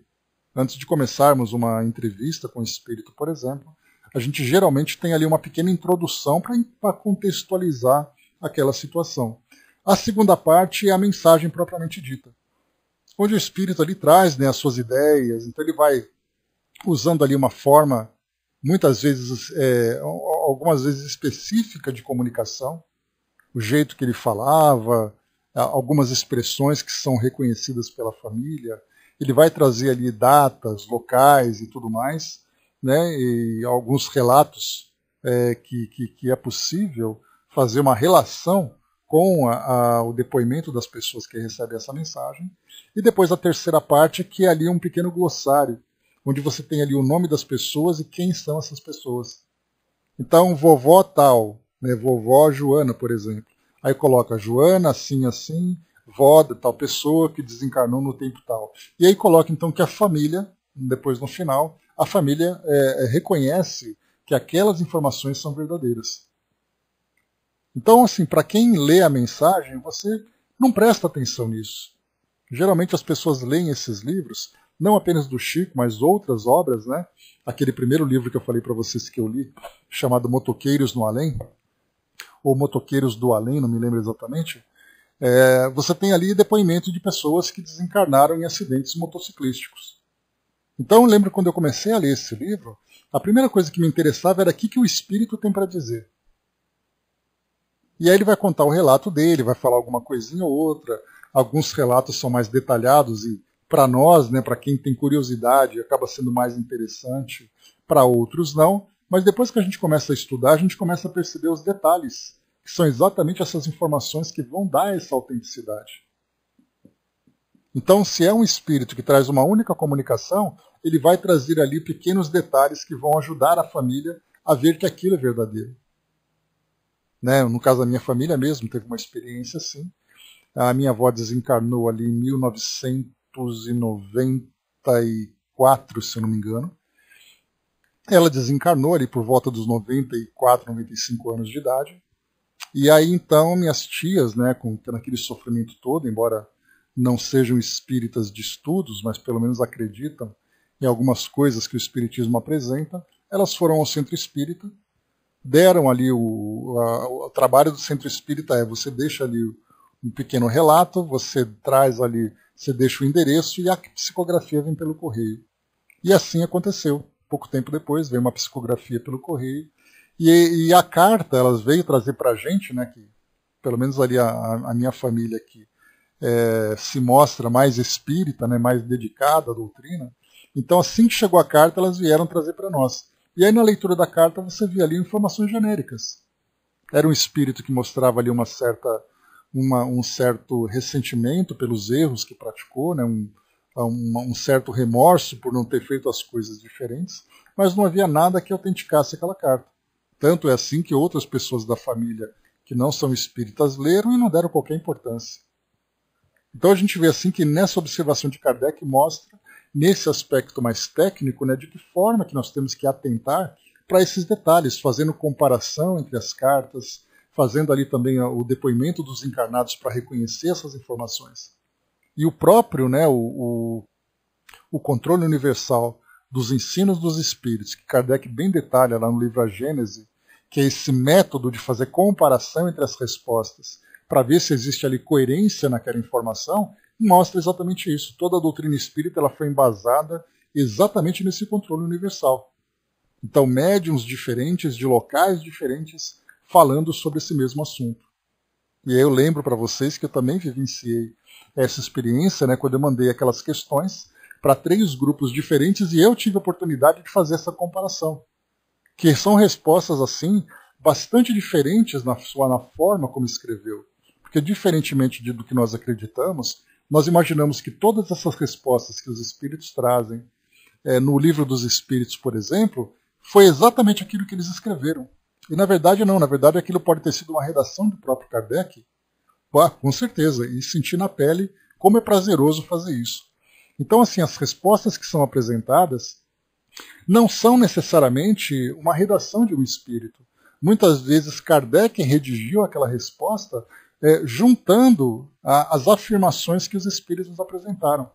Antes de começarmos uma entrevista com o espírito, por exemplo, a gente geralmente tem ali uma pequena introdução para contextualizar aquela situação. A segunda parte é a mensagem propriamente dita, onde o espírito ali traz né, as suas ideias, então ele vai usando ali uma forma, muitas vezes, é, algumas vezes específica de comunicação, o jeito que ele falava, algumas expressões que são reconhecidas pela família, ele vai trazer ali datas, locais e tudo mais, né, e alguns relatos é, que, que, que, é possível fazer uma relação com a, a, o depoimento das pessoas que recebem essa mensagem. E depois a terceira parte, que é ali um pequeno glossário, onde você tem ali o nome das pessoas e quem são essas pessoas. Então, vovó tal, né, vovó Joana, por exemplo. Aí coloca Joana, assim, assim, vó de tal pessoa que desencarnou no tempo tal. E aí coloca então que a família, depois no final, a família é, é, reconhece que aquelas informações são verdadeiras. Então, assim, para quem lê a mensagem, você não presta atenção nisso. Geralmente as pessoas leem esses livros, não apenas do Chico, mas outras obras, né? Aquele primeiro livro que eu falei para vocês que eu li, chamado Motoqueiros no Além, ou Motoqueiros do Além, não me lembro exatamente. É, você tem ali depoimento de pessoas que desencarnaram em acidentes motociclísticos. Então, eu lembro quando eu comecei a ler esse livro, a primeira coisa que me interessava era o que, que o espírito tem para dizer. E aí ele vai contar o relato dele, vai falar alguma coisinha ou outra. Alguns relatos são mais detalhados e para nós, né, para quem tem curiosidade, acaba sendo mais interessante, para outros não. Mas depois que a gente começa a estudar, a gente começa a perceber os detalhes, que são exatamente essas informações que vão dar essa autenticidade. Então, se é um espírito que traz uma única comunicação, ele vai trazer ali pequenos detalhes que vão ajudar a família a ver que aquilo é verdadeiro. Né? No caso da minha família mesmo, teve uma experiência assim. A minha avó desencarnou ali em 1994, se eu não me engano. Ela desencarnou ali por volta dos 94, 95 anos de idade. E aí então minhas tias, né, com aquele sofrimento todo, embora não sejam espíritas de estudos, mas pelo menos acreditam em algumas coisas que o espiritismo apresenta, elas foram ao centro espírita, deram ali o, a, o trabalho do centro espírita é você deixa ali um pequeno relato, você traz ali, você deixa o endereço e a psicografia vem pelo correio. E assim aconteceu. Pouco tempo depois veio uma psicografia pelo correio e, e a carta elas veio trazer para a gente, né, que pelo menos ali a, a minha família aqui é, se mostra mais espírita, né, mais dedicada à doutrina. Então, assim que chegou a carta, elas vieram trazer para nós. E aí, na leitura da carta, você via ali informações genéricas. Era um espírito que mostrava ali uma certa, uma, um certo ressentimento pelos erros que praticou, né, um, um, um certo remorso por não ter feito as coisas diferentes, mas não havia nada que autenticasse aquela carta. Tanto é assim que outras pessoas da família que não são espíritas leram e não deram qualquer importância. Então a gente vê assim que nessa observação de Kardec mostra nesse aspecto mais técnico, né, de que forma que nós temos que atentar para esses detalhes, fazendo comparação entre as cartas, fazendo ali também o depoimento dos encarnados para reconhecer essas informações. E o próprio, né, o, o, o controle universal dos ensinos dos espíritos, que Kardec bem detalha lá no livro A Gênese, que é esse método de fazer comparação entre as respostas para ver se existe ali coerência naquela informação, mostra exatamente isso. Toda a doutrina espírita ela foi embasada exatamente nesse controle universal. Então, médiums diferentes, de locais diferentes, falando sobre esse mesmo assunto. E aí eu lembro para vocês que eu também vivenciei essa experiência, né, quando eu mandei aquelas questões para três grupos diferentes e eu tive a oportunidade de fazer essa comparação. Que são respostas, assim, bastante diferentes na, sua, na forma como escreveu. Porque, diferentemente do que nós acreditamos, nós imaginamos que todas essas respostas que os espíritos trazem é, no livro dos espíritos, por exemplo, foi exatamente aquilo que eles escreveram. E na verdade não, na verdade aquilo pode ter sido uma redação do próprio Kardec, ah, com certeza, e sentir na pele como é prazeroso fazer isso. Então, assim, as respostas que são apresentadas não são necessariamente uma redação de um espírito. Muitas vezes Kardec redigiu aquela resposta é, juntando a, as afirmações que os espíritos nos apresentaram.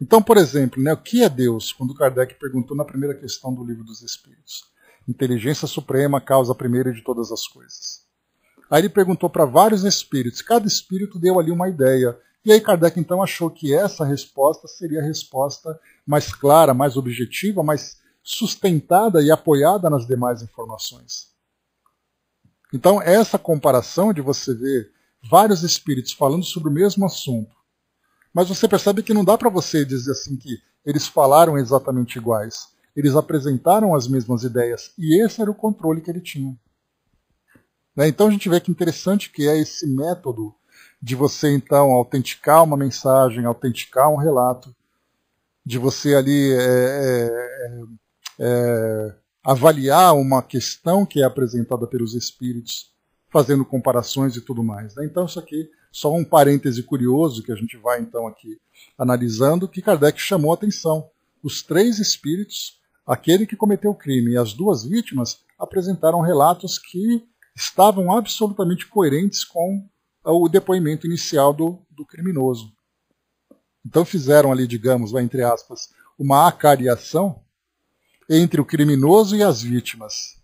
Então, por exemplo, né, o que é Deus? Quando Kardec perguntou na primeira questão do Livro dos Espíritos: Inteligência suprema, causa primeira de todas as coisas. Aí ele perguntou para vários espíritos, cada espírito deu ali uma ideia. E aí Kardec então achou que essa resposta seria a resposta mais clara, mais objetiva, mais sustentada e apoiada nas demais informações. Então, essa comparação de você ver vários espíritos falando sobre o mesmo assunto, mas você percebe que não dá para você dizer assim que eles falaram exatamente iguais. Eles apresentaram as mesmas ideias e esse era o controle que ele tinha. Né? Então a gente vê que interessante que é esse método de você então autenticar uma mensagem, autenticar um relato, de você ali é, é, é, é avaliar uma questão que é apresentada pelos espíritos, fazendo comparações e tudo mais. Né? Então, isso aqui, só um parêntese curioso que a gente vai então aqui analisando, que Kardec chamou a atenção. Os três espíritos, aquele que cometeu o crime e as duas vítimas, apresentaram relatos que estavam absolutamente coerentes com o depoimento inicial do, do criminoso. Então fizeram ali, digamos, né, entre aspas, uma acariação entre o criminoso e as vítimas.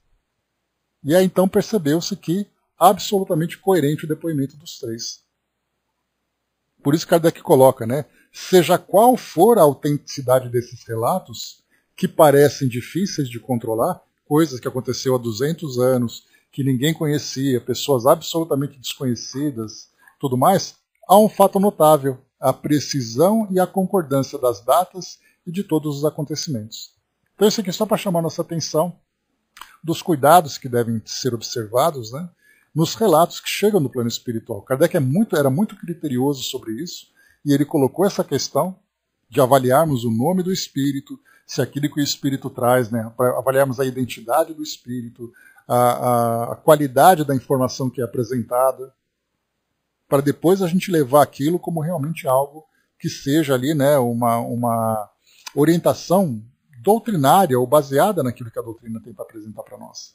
E aí então percebeu-se que absolutamente coerente o depoimento dos três. Por isso Kardec coloca, né? Seja qual for a autenticidade desses relatos, que parecem difíceis de controlar, coisas que aconteceu há 200 anos, que ninguém conhecia, pessoas absolutamente desconhecidas, tudo mais, há um fato notável: a precisão e a concordância das datas e de todos os acontecimentos. Então, isso aqui é só para chamar nossa atenção dos cuidados que devem ser observados né, nos relatos que chegam no plano espiritual. Kardec é muito, era muito criterioso sobre isso e ele colocou essa questão de avaliarmos o nome do espírito, se aquilo que o espírito traz, né, para avaliarmos a identidade do espírito, a, a, a qualidade da informação que é apresentada, para depois a gente levar aquilo como realmente algo que seja ali né, uma, uma orientação doutrinária ou baseada naquilo que a doutrina tem para apresentar para nós.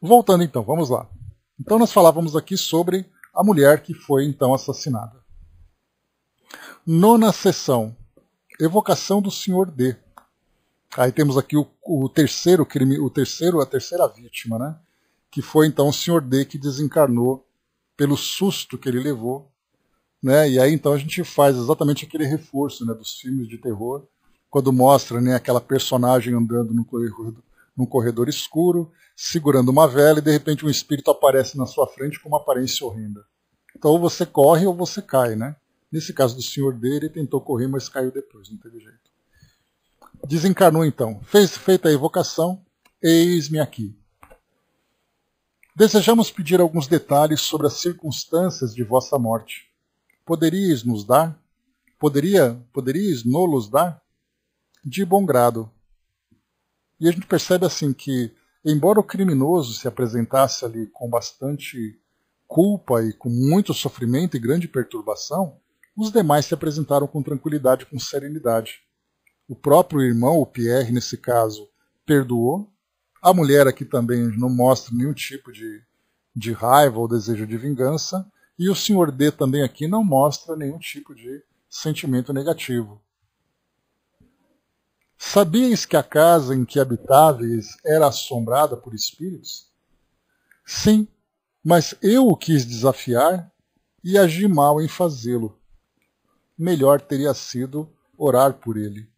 Voltando então, vamos lá. Então nós falávamos aqui sobre a mulher que foi então assassinada. Nona sessão, evocação do Senhor D. Aí temos aqui o, o terceiro crime, o terceiro, a terceira vítima, né? Que foi então o Senhor D que desencarnou pelo susto que ele levou, né? E aí então a gente faz exatamente aquele reforço, né, dos filmes de terror quando mostra né, aquela personagem andando num corredor, corredor escuro, segurando uma vela e de repente um espírito aparece na sua frente com uma aparência horrenda. Então ou você corre ou você cai, né? Nesse caso do senhor dele, ele tentou correr, mas caiu depois, não teve jeito. Desencarnou então. Fez feita a evocação, eis-me aqui. Desejamos pedir alguns detalhes sobre as circunstâncias de vossa morte. Poderíeis nos dar? Poderia, poderíeis nos dar? de bom grado. E a gente percebe assim que, embora o criminoso se apresentasse ali com bastante culpa e com muito sofrimento e grande perturbação, os demais se apresentaram com tranquilidade, com serenidade. O próprio irmão, o Pierre, nesse caso, perdoou. A mulher aqui também não mostra nenhum tipo de, de raiva ou desejo de vingança. E o senhor D também aqui não mostra nenhum tipo de sentimento negativo. Sabiais que a casa em que habitáveis era assombrada por espíritos? Sim, mas eu o quis desafiar e agi mal em fazê-lo. Melhor teria sido orar por ele.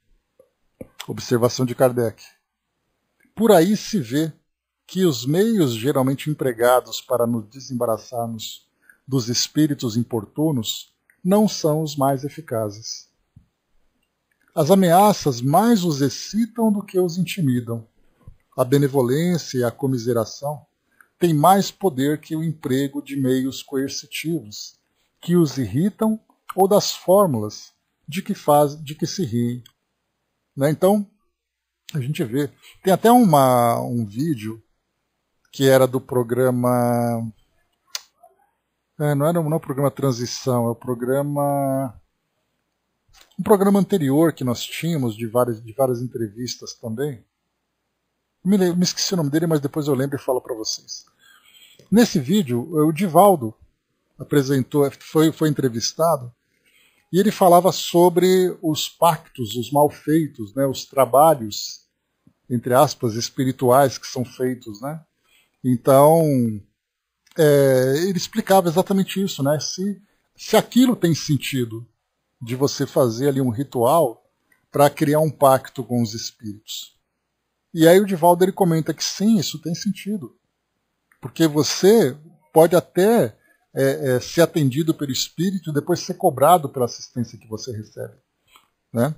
Observação de Kardec. Por aí se vê que os meios geralmente empregados para nos desembaraçarmos dos espíritos importunos não são os mais eficazes. As ameaças mais os excitam do que os intimidam. A benevolência e a comiseração têm mais poder que o emprego de meios coercitivos, que os irritam ou das fórmulas de que, faz, de que se riem. Né? Então, a gente vê. Tem até uma, um vídeo que era do programa. É, não era não é o programa Transição, é o programa um programa anterior que nós tínhamos, de várias, de várias entrevistas também. Me, me esqueci o nome dele, mas depois eu lembro e falo para vocês. Nesse vídeo, eh, o Divaldo apresentou, foi, foi entrevistado, e ele falava sobre os pactos, os malfeitos, né, os trabalhos, entre aspas, espirituais que são feitos. Né? Então, é, ele explicava exatamente isso, né? se, se aquilo tem sentido de você fazer ali um ritual para criar um pacto com os espíritos. E aí o Divaldo ele comenta que sim, isso tem sentido. Porque você pode até é, é, ser atendido pelo espírito e depois ser cobrado pela assistência que você recebe. Né?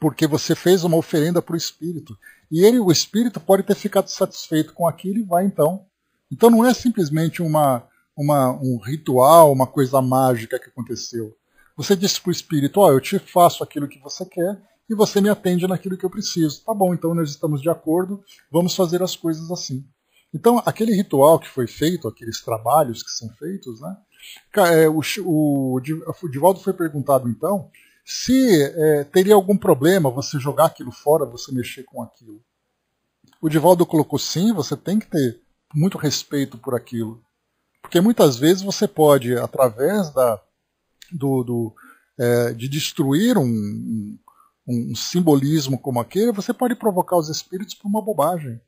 Porque você fez uma oferenda para o espírito. E ele, o espírito pode ter ficado satisfeito com aquilo e vai então. Então não é simplesmente uma, uma, um ritual, uma coisa mágica que aconteceu. Você disse para o espírito: Ó, oh, eu te faço aquilo que você quer e você me atende naquilo que eu preciso. Tá bom, então nós estamos de acordo, vamos fazer as coisas assim. Então, aquele ritual que foi feito, aqueles trabalhos que são feitos, né? É, o, o Divaldo foi perguntado então se é, teria algum problema você jogar aquilo fora, você mexer com aquilo. O Divaldo colocou sim, você tem que ter muito respeito por aquilo. Porque muitas vezes você pode, através da, do, do é, de destruir um, um, um, simbolismo como aquele, você pode provocar os espíritos por uma bobagem.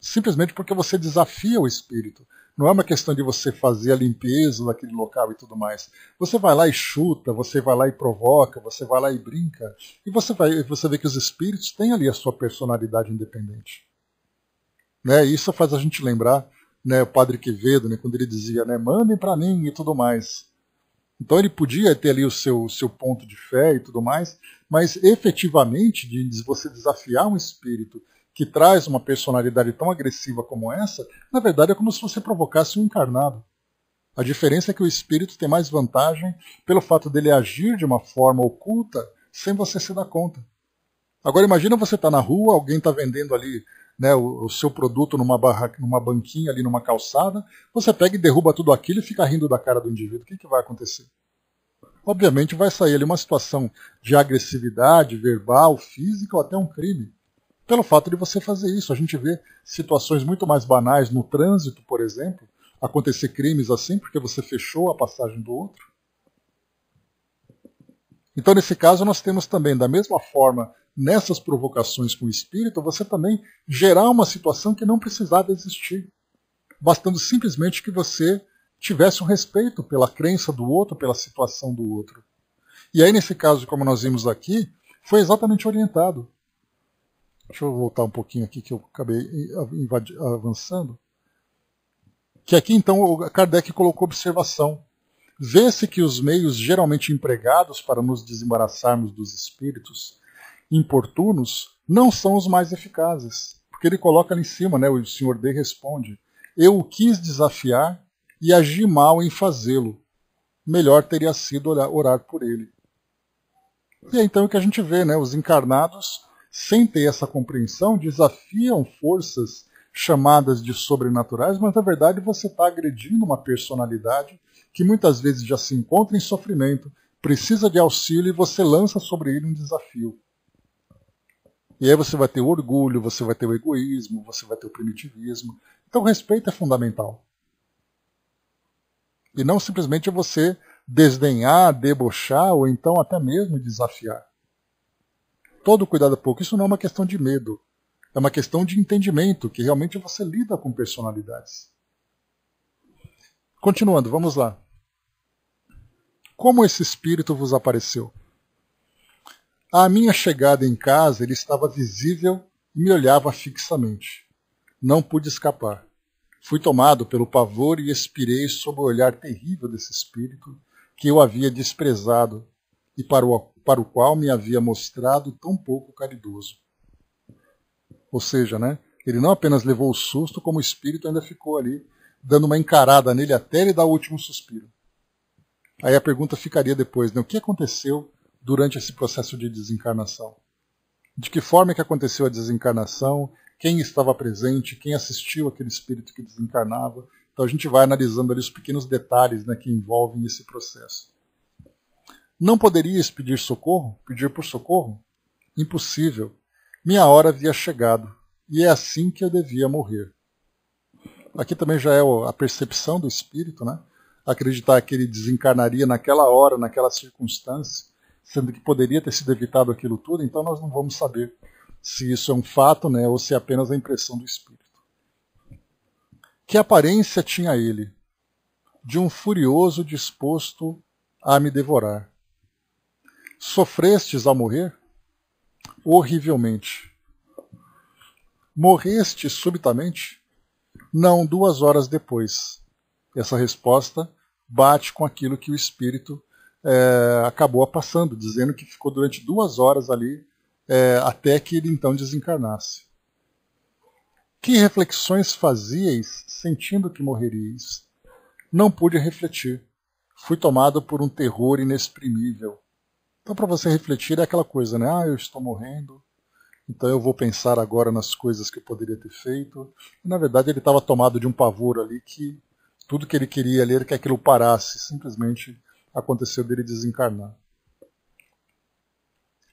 Simplesmente porque você desafia o espírito. Não é uma questão de você fazer a limpeza daquele local e tudo mais. Você vai lá e chuta, você vai lá e provoca, você vai lá e brinca. E você, vai, você vê que os espíritos têm ali a sua personalidade independente. Né? Isso faz a gente lembrar né, o padre Quevedo, né, quando ele dizia, né, mandem para mim e tudo mais. Então ele podia ter ali o seu, seu ponto de fé e tudo mais, mas efetivamente, de você desafiar um espírito que traz uma personalidade tão agressiva como essa, na verdade é como se você provocasse um encarnado. A diferença é que o espírito tem mais vantagem pelo fato dele agir de uma forma oculta sem você se dar conta. Agora imagina você estar tá na rua, alguém está vendendo ali né, o, o, seu produto numa, barra, numa banquinha ali, numa calçada, você pega e derruba tudo aquilo e fica rindo da cara do indivíduo. O que, que vai acontecer? Obviamente vai sair ali uma situação de agressividade verbal, física ou até um crime. Pelo fato de você fazer isso, a gente vê situações muito mais banais no trânsito, por exemplo, acontecer crimes assim porque você fechou a passagem do outro. Então, nesse caso, nós temos também, da mesma forma, nessas provocações com o espírito, você também gerar uma situação que não precisava existir, bastando simplesmente que você tivesse um respeito pela crença do outro, pela situação do outro. E aí, nesse caso, como nós vimos aqui, foi exatamente orientado. Deixa eu voltar um pouquinho aqui que eu acabei avançando. Que aqui, então, Kardec colocou observação vê-se que os meios geralmente empregados para nos desembaraçarmos dos espíritos importunos não são os mais eficazes. Porque ele coloca ali em cima, né, o senhor D responde: Eu o quis desafiar e agi mal em fazê-lo. Melhor teria sido orar, por ele. E é então que a gente vê, né, os encarnados, sem ter essa compreensão, desafiam forças chamadas de sobrenaturais, mas na verdade você está agredindo uma personalidade que muitas vezes já se encontra em sofrimento, precisa de auxílio e você lança sobre ele um desafio. E aí você vai ter o orgulho, você vai ter o egoísmo, você vai ter o primitivismo. Então o respeito é fundamental. E não simplesmente você desdenhar, debochar ou então até mesmo desafiar. Todo cuidado é pouco. Isso não é uma questão de medo. É uma questão de entendimento, que realmente você lida com personalidades. Continuando, vamos lá. Como esse espírito vos apareceu? À minha chegada em casa, ele estava visível e me olhava fixamente. Não pude escapar. Fui tomado pelo pavor e expirei sob o olhar terrível desse espírito que eu havia desprezado e para o, para o qual me havia mostrado tão pouco caridoso. Ou seja, né, ele não apenas levou o susto, como o espírito ainda ficou ali, dando uma encarada nele até ele dar o último suspiro. Aí a pergunta ficaria depois, né? O que aconteceu durante esse processo de desencarnação? De que forma é que aconteceu a desencarnação? Quem estava presente? Quem assistiu aquele espírito que desencarnava? Então a gente vai analisando ali os pequenos detalhes né, que envolvem esse processo. Não poderias pedir socorro? Pedir por socorro? Impossível. Minha hora havia chegado, e é assim que eu devia morrer. Aqui também já é a percepção do espírito, né? acreditar que ele desencarnaria naquela hora, naquela circunstância, sendo que poderia ter sido evitado aquilo tudo, então nós não vamos saber se isso é um fato né, ou se é apenas a impressão do espírito. Que aparência tinha ele? De um furioso disposto a me devorar. Sofrestes ao morrer? Horrivelmente. Morreste subitamente? Não, duas horas depois essa resposta bate com aquilo que o espírito é, acabou passando, dizendo que ficou durante duas horas ali é, até que ele então desencarnasse. Que reflexões fazíeis sentindo que morreríeis? Não pude refletir. Fui tomado por um terror inexprimível. Então, para você refletir, é aquela coisa, né? Ah, eu estou morrendo, então eu vou pensar agora nas coisas que eu poderia ter feito. E, na verdade, ele estava tomado de um pavor ali que tudo que ele queria ler, que aquilo parasse, simplesmente aconteceu dele desencarnar.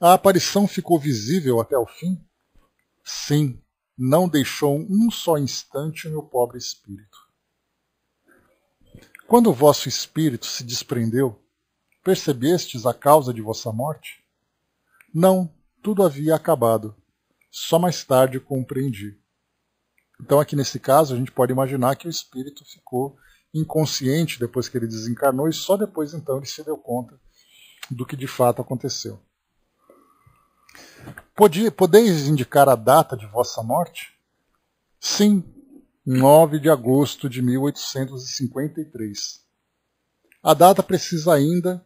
A aparição ficou visível até o fim? Sim, não deixou um só instante meu pobre espírito. Quando o vosso espírito se desprendeu, percebestes a causa de vossa morte? Não, tudo havia acabado. Só mais tarde compreendi. Então, aqui nesse caso, a gente pode imaginar que o espírito ficou inconsciente depois que ele desencarnou e só depois então ele se deu conta do que de fato aconteceu. Podeis indicar a data de vossa morte? Sim, 9 de agosto de 1853. A data precisa ainda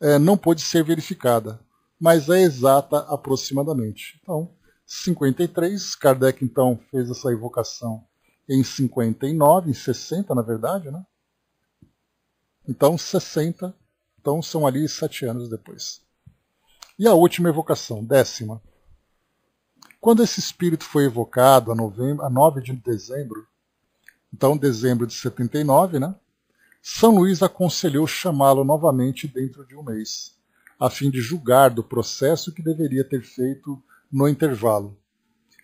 é, não pôde ser verificada, mas é exata aproximadamente. Então, 53. Kardec, então, fez essa evocação em 59, em 60, na verdade, né? Então, 60. Então, são ali sete anos depois. E a última evocação, décima. Quando esse espírito foi evocado a, novembro, a 9 de dezembro, então dezembro de 79, né? São Luís aconselhou chamá-lo novamente dentro de um mês, a fim de julgar do processo que deveria ter feito no intervalo.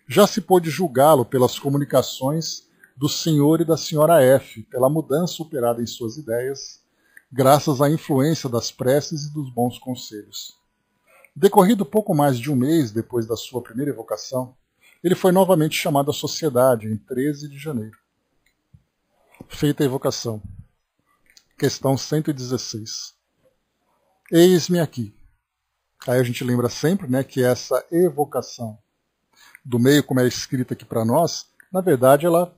Já se pôde julgá-lo pelas comunicações do senhor e da senhora F, pela mudança operada em suas ideias, graças à influência das preces e dos bons conselhos. Decorrido pouco mais de um mês depois da sua primeira evocação, ele foi novamente chamado à sociedade em 13 de janeiro. Feita a evocação. Questão 116. Eis-me aqui. Aí a gente lembra sempre né, que essa evocação do meio, como é escrita aqui para nós, na verdade ela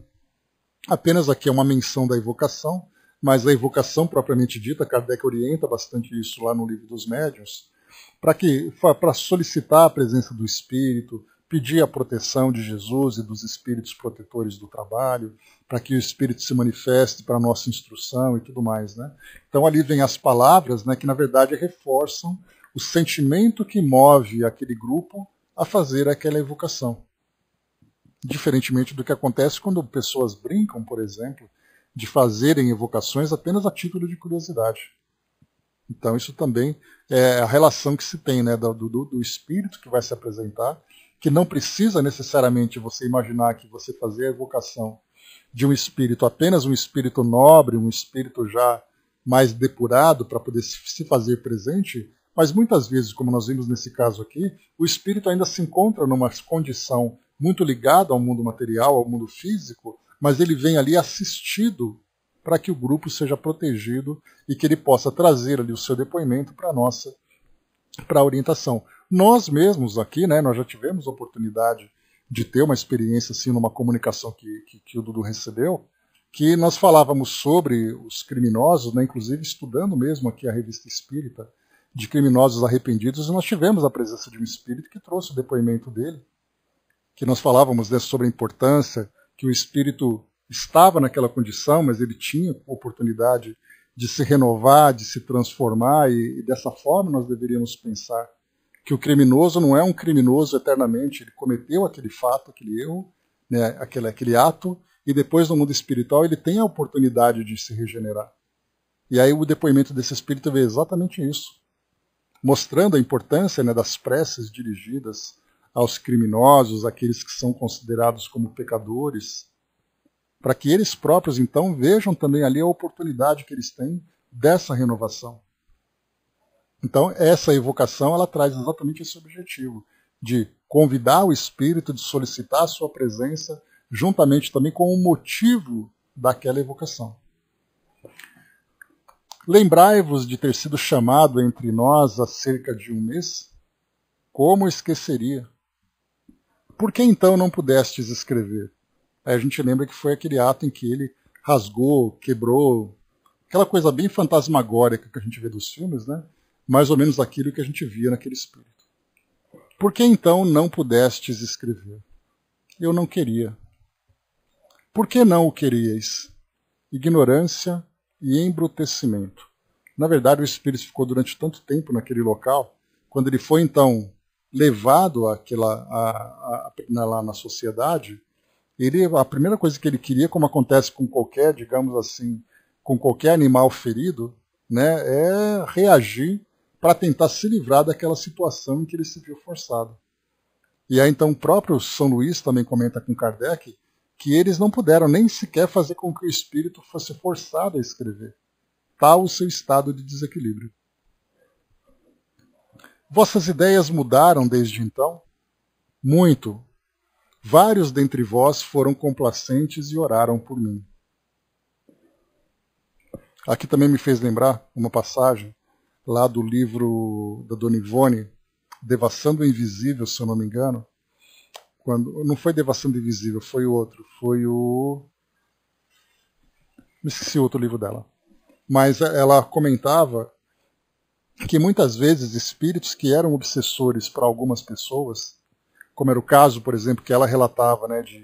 apenas aqui é uma menção da evocação, mas a evocação propriamente dita, Kardec orienta bastante isso lá no livro dos médiuns, para que para solicitar a presença do espírito, pedir a proteção de Jesus e dos espíritos protetores do trabalho, para que o espírito se manifeste para a nossa instrução e tudo mais, né? Então ali vem as palavras, né, que na verdade reforçam o sentimento que move aquele grupo a fazer aquela evocação. Diferentemente do que acontece quando pessoas brincam, por exemplo, de fazerem evocações apenas a título de curiosidade. Então, isso também é a relação que se tem né, do, do, do espírito que vai se apresentar, que não precisa necessariamente você imaginar que você fazer a evocação de um espírito, apenas um espírito nobre, um espírito já mais depurado para poder se fazer presente, mas muitas vezes, como nós vimos nesse caso aqui, o espírito ainda se encontra numa condição muito ligada ao mundo material, ao mundo físico, mas ele vem ali assistido para que o grupo seja protegido e que ele possa trazer ali o seu depoimento para nossa para orientação. Nós mesmos aqui, né, nós já tivemos a oportunidade de ter uma experiência assim numa comunicação que, que, que o Dudu recebeu, que nós falávamos sobre os criminosos, né, inclusive estudando mesmo aqui a revista Espírita, de criminosos arrependidos, nós tivemos a presença de um espírito que trouxe o depoimento dele, que nós falávamos né, sobre a importância que o espírito estava naquela condição, mas ele tinha oportunidade de se renovar, de se transformar, e, e dessa forma nós deveríamos pensar que o criminoso não é um criminoso eternamente, ele cometeu aquele fato, aquele erro, né, aquele, aquele ato, e depois no mundo espiritual ele tem a oportunidade de se regenerar. E aí o depoimento desse espírito vê exatamente isso mostrando a importância né, das preces dirigidas aos criminosos, aqueles que são considerados como pecadores, para que eles próprios então vejam também ali a oportunidade que eles têm dessa renovação. Então, essa evocação ela traz exatamente esse objetivo de convidar o espírito de solicitar a sua presença juntamente também com o motivo daquela evocação. Lembrai-vos de ter sido chamado entre nós há cerca de um mês? Como esqueceria? Por que então não pudestes escrever? Aí a gente lembra que foi aquele ato em que ele rasgou, quebrou, aquela coisa bem fantasmagórica que a gente vê dos filmes, né? Mais ou menos aquilo que a gente via naquele espírito. Por que então não pudestes escrever? Eu não queria. Por que não o queríeis? Ignorância e embrutecimento. Na verdade, o espírito ficou durante tanto tempo naquele local, quando ele foi então levado àquela, lá na sociedade, ele, a primeira coisa que ele queria, como acontece com qualquer, digamos assim, com qualquer animal ferido, né, é reagir para tentar se livrar daquela situação em que ele se viu forçado. E aí então o próprio São Luís também comenta com Kardec que eles não puderam nem sequer fazer com que o espírito fosse forçado a escrever. Tal o seu estado de desequilíbrio. Vossas ideias mudaram desde então? Muito. Vários dentre vós foram complacentes e oraram por mim. Aqui também me fez lembrar uma passagem lá do livro da Dona Ivone, Devassando o Invisível, se eu não me engano, quando, não foi Devação Divisível, foi o outro. Foi o. Me esqueci o outro livro dela. Mas ela comentava que muitas vezes espíritos que eram obsessores para algumas pessoas, como era o caso, por exemplo, que ela relatava, né, de,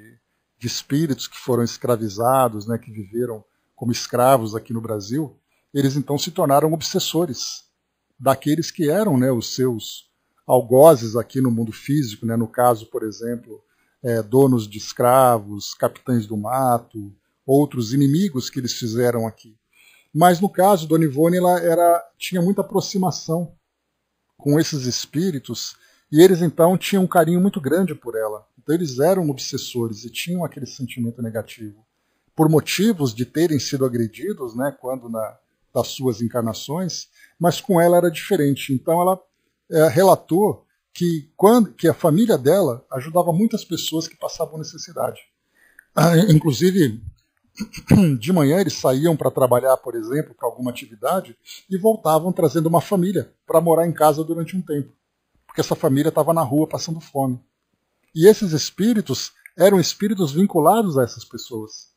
de espíritos que foram escravizados, né, que viveram como escravos aqui no Brasil, eles então se tornaram obsessores daqueles que eram né, os seus algozes aqui no mundo físico, né? no caso, por exemplo, é, donos de escravos, capitães do mato, outros inimigos que eles fizeram aqui. Mas no caso, Dona Ivone ela era, tinha muita aproximação com esses espíritos e eles então tinham um carinho muito grande por ela. Então eles eram obsessores e tinham aquele sentimento negativo. Por motivos de terem sido agredidos, né, quando na, suas encarnações, mas com ela era diferente. Então ela é, relatou que, quando, que a família dela ajudava muitas pessoas que passavam necessidade. Ah, inclusive, de manhã eles saíam para trabalhar, por exemplo, para alguma atividade e voltavam trazendo uma família para morar em casa durante um tempo, porque essa família estava na rua passando fome. E esses espíritos eram espíritos vinculados a essas pessoas.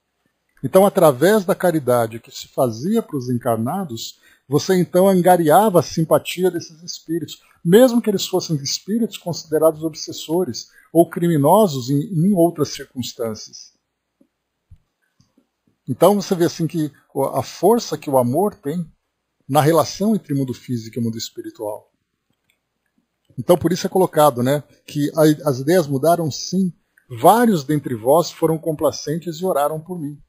Então, através da caridade que se fazia para os encarnados, você então angariava a simpatia desses espíritos, mesmo que eles fossem espíritos considerados obsessores ou criminosos em, em outras circunstâncias. Então você vê assim que a força que o amor tem na relação entre mundo físico e mundo espiritual. Então por isso é colocado, né, que as ideias mudaram sim. Vários dentre vós foram complacentes e oraram por mim.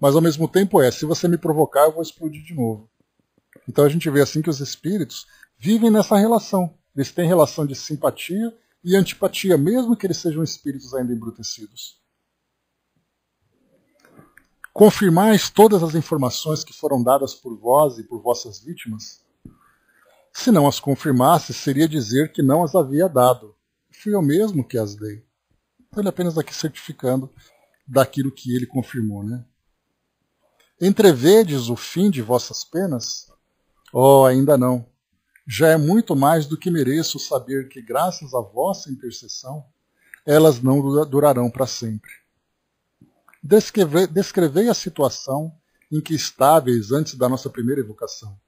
Mas ao mesmo tempo é, se você me provocar, eu vou explodir de novo. Então a gente vê assim que os espíritos vivem nessa relação. Eles têm relação de simpatia e antipatia, mesmo que eles sejam espíritos ainda embrutecidos. Confirmais todas as informações que foram dadas por vós e por vossas vítimas? Se não as confirmasse, seria dizer que não as havia dado. Fui eu mesmo que as dei. Então ele apenas aqui certificando daquilo que ele confirmou, né? Entrevedes o fim de vossas penas? Oh, ainda não. Já é muito mais do que mereço saber que, graças à vossa intercessão, elas não durarão para sempre. Descreve, descrevei a situação em que estáveis antes da nossa primeira evocação.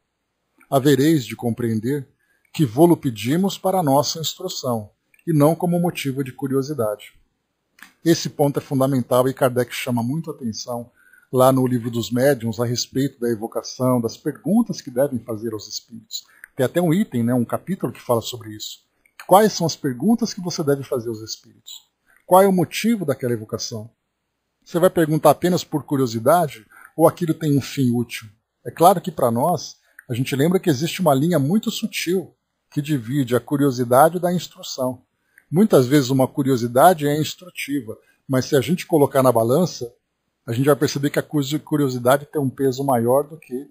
Havereis de compreender que vô-lo pedimos para nossa instrução, e não como motivo de curiosidade. Esse ponto é fundamental e Kardec chama muito atenção lá no livro dos médiuns a respeito da evocação, das perguntas que devem fazer aos espíritos. Tem até um item, né, um capítulo que fala sobre isso. Quais são as perguntas que você deve fazer aos espíritos? Qual é o motivo daquela evocação? Você vai perguntar apenas por curiosidade ou aquilo tem um fim útil? É claro que para nós, a gente lembra que existe uma linha muito sutil que divide a curiosidade da instrução. Muitas vezes uma curiosidade é instrutiva, mas se a gente colocar na balança, a gente vai perceber que a curiosidade tem um peso maior do que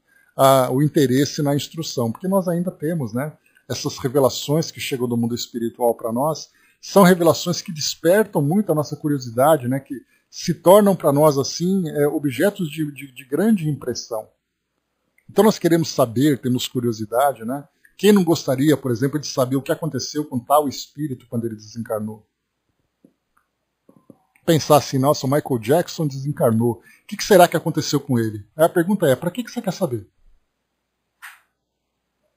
o interesse na instrução, porque nós ainda temos, né? Essas revelações que chegam do mundo espiritual para nós são revelações que despertam muito a nossa curiosidade, né? Que se tornam para nós assim é, objetos de, de, de grande impressão. Então nós queremos saber, temos curiosidade, né? Quem não gostaria, por exemplo, de saber o que aconteceu com tal espírito quando ele desencarnou? pensar assim, nossa, o Michael Jackson desencarnou. O que, que será que aconteceu com ele? Aí a pergunta é, para que, que você quer saber?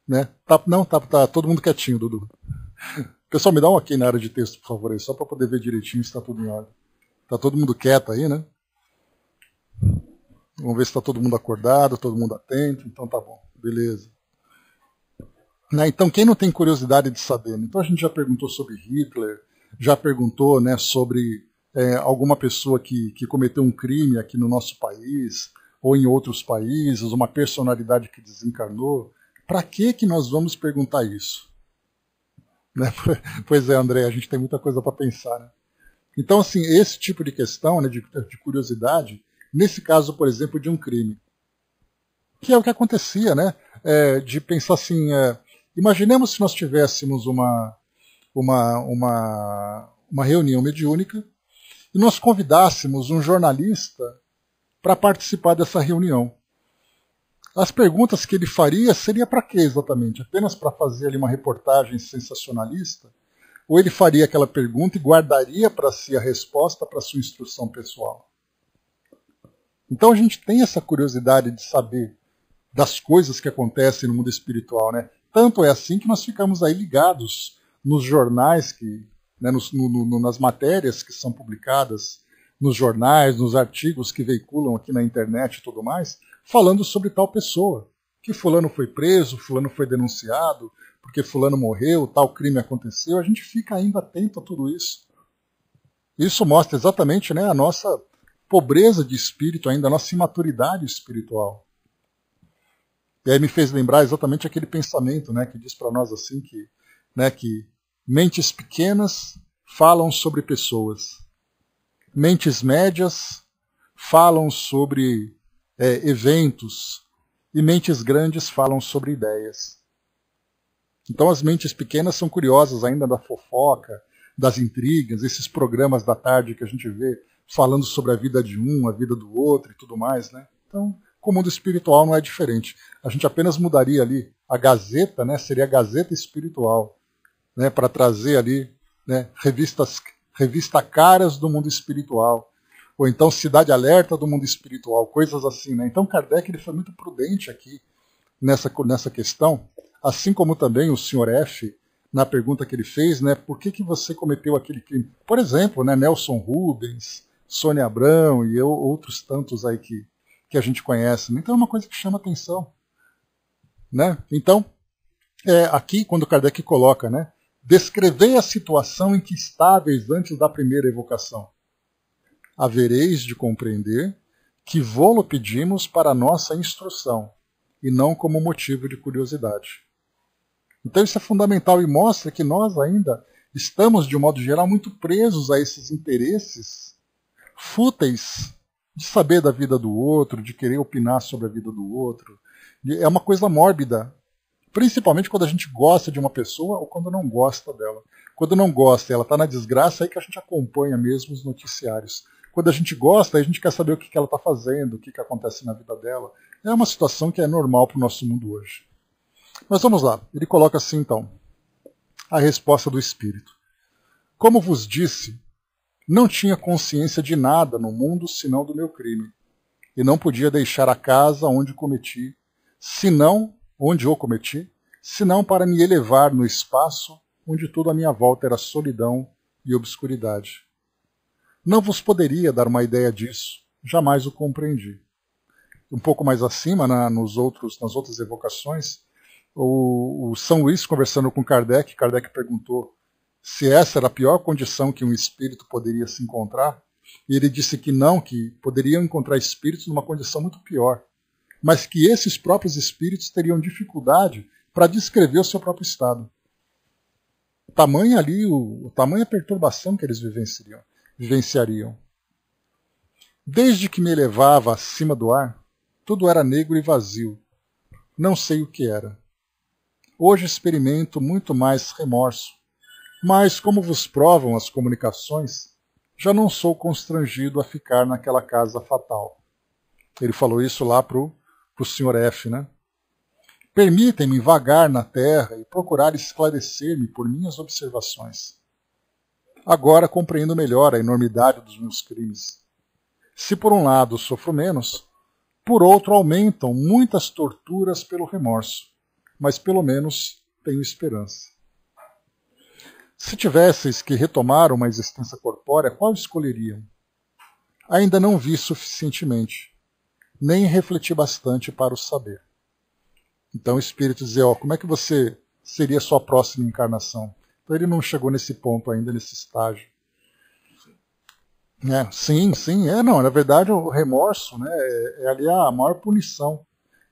Né? Tá, não, tá, tá todo mundo quietinho, Dudu. Pessoal, me dá um ok na área de texto, por favor, aí, só para poder ver direitinho se está tudo em ordem. Tá todo mundo quieto aí, né? Vamos ver se está todo mundo acordado, todo mundo atento. Então tá bom, beleza. Né, então, quem não tem curiosidade de saber? Né? Então, a gente já perguntou sobre Hitler, já perguntou né, sobre é, alguma pessoa que, que cometeu um crime aqui no nosso país ou em outros países, uma personalidade que desencarnou, para que que nós vamos perguntar isso? Né? Pois é, André, a gente tem muita coisa para pensar. Né? Então, assim, esse tipo de questão, né, de, de curiosidade, nesse caso, por exemplo, de um crime, que é o que acontecia, né? É, de pensar assim, é, imaginemos se nós tivéssemos uma, uma, uma, uma reunião mediúnica e nós convidássemos um jornalista para participar dessa reunião. As perguntas que ele faria seria para quê exatamente? Apenas para fazer ali uma reportagem sensacionalista? Ou ele faria aquela pergunta e guardaria para si a resposta para sua instrução pessoal? Então a gente tem essa curiosidade de saber das coisas que acontecem no mundo espiritual, né? Tanto é assim que nós ficamos aí ligados nos jornais que né, nos, no, no, nas matérias que são publicadas nos jornais, nos artigos que veiculam aqui na internet e tudo mais, falando sobre tal pessoa. Que fulano foi preso, fulano foi denunciado, porque fulano morreu, tal crime aconteceu. A gente fica ainda atento a tudo isso. Isso mostra exatamente né, a nossa pobreza de espírito ainda, a nossa imaturidade espiritual. E aí me fez lembrar exatamente aquele pensamento né, que diz para nós assim que, né, que Mentes pequenas falam sobre pessoas. Mentes médias falam sobre é, eventos. E mentes grandes falam sobre ideias. Então as mentes pequenas são curiosas ainda da fofoca, das intrigas, esses programas da tarde que a gente vê falando sobre a vida de um, a vida do outro e tudo mais, né? Então, com o mundo espiritual não é diferente. A gente apenas mudaria ali a Gazeta, né? Seria a Gazeta Espiritual né, para trazer ali né, revistas, revista caras do mundo espiritual, ou então Cidade Alerta do mundo espiritual, coisas assim. Né? Então Kardec ele foi muito prudente aqui nessa, nessa questão, assim como também o Sr. F., na pergunta que ele fez, né, por que, que você cometeu aquele crime? Por exemplo, né, Nelson Rubens, Sônia Abrão e eu, outros tantos aí que, que a gente conhece. Né. Então é uma coisa que chama atenção. Né? Então, é, aqui, quando Kardec coloca, né, descrevei a situação em que estáveis antes da primeira evocação. Havereis de compreender que vô-lo pedimos para nossa instrução, e não como motivo de curiosidade. Então isso é fundamental e mostra que nós ainda estamos, de um modo geral, muito presos a esses interesses fúteis de saber da vida do outro, de querer opinar sobre a vida do outro. É uma coisa mórbida Principalmente quando a gente gosta de uma pessoa ou quando não gosta dela. Quando não gosta e ela está na desgraça, é aí que a gente acompanha mesmo os noticiários. Quando a gente gosta, a gente quer saber o que, que ela está fazendo, o que, que acontece na vida dela. É uma situação que é normal para o nosso mundo hoje. Mas vamos lá, ele coloca assim então: a resposta do Espírito. Como vos disse, não tinha consciência de nada no mundo senão do meu crime, e não podia deixar a casa onde cometi, senão onde o cometi, senão para me elevar no espaço onde tudo à minha volta era solidão e obscuridade. Não vos poderia dar uma ideia disso, jamais o compreendi. Um pouco mais acima, na, nos outros, nas outras evocações, o, o São Luís conversando com Kardec, Kardec perguntou se essa era a pior condição que um espírito poderia se encontrar, e ele disse que não, que poderiam encontrar espíritos numa condição muito pior, mas que esses próprios espíritos teriam dificuldade para descrever o seu próprio estado. O tamanho ali, o, o tamanho a perturbação que eles vivenciariam, vivenciariam. Desde que me elevava acima do ar, tudo era negro e vazio. Não sei o que era. Hoje experimento muito mais remorso, mas como vos provam as comunicações, já não sou constrangido a ficar naquela casa fatal. Ele falou isso lá pro para o Sr. F, né? Permitem-me vagar na terra e procurar esclarecer-me por minhas observações. Agora compreendo melhor a enormidade dos meus crimes. Se por um lado sofro menos, por outro aumentam muitas torturas pelo remorso, mas pelo menos tenho esperança. Se tivesseis que retomar uma existência corpórea, qual escolheriam? Ainda não vi suficientemente nem refletir bastante para o saber. Então o espírito dizia ó, como é que você seria sua próxima encarnação? Então ele não chegou nesse ponto ainda, nesse estágio. É, sim, sim, é não. Na verdade, o remorso né, é, é ali a maior punição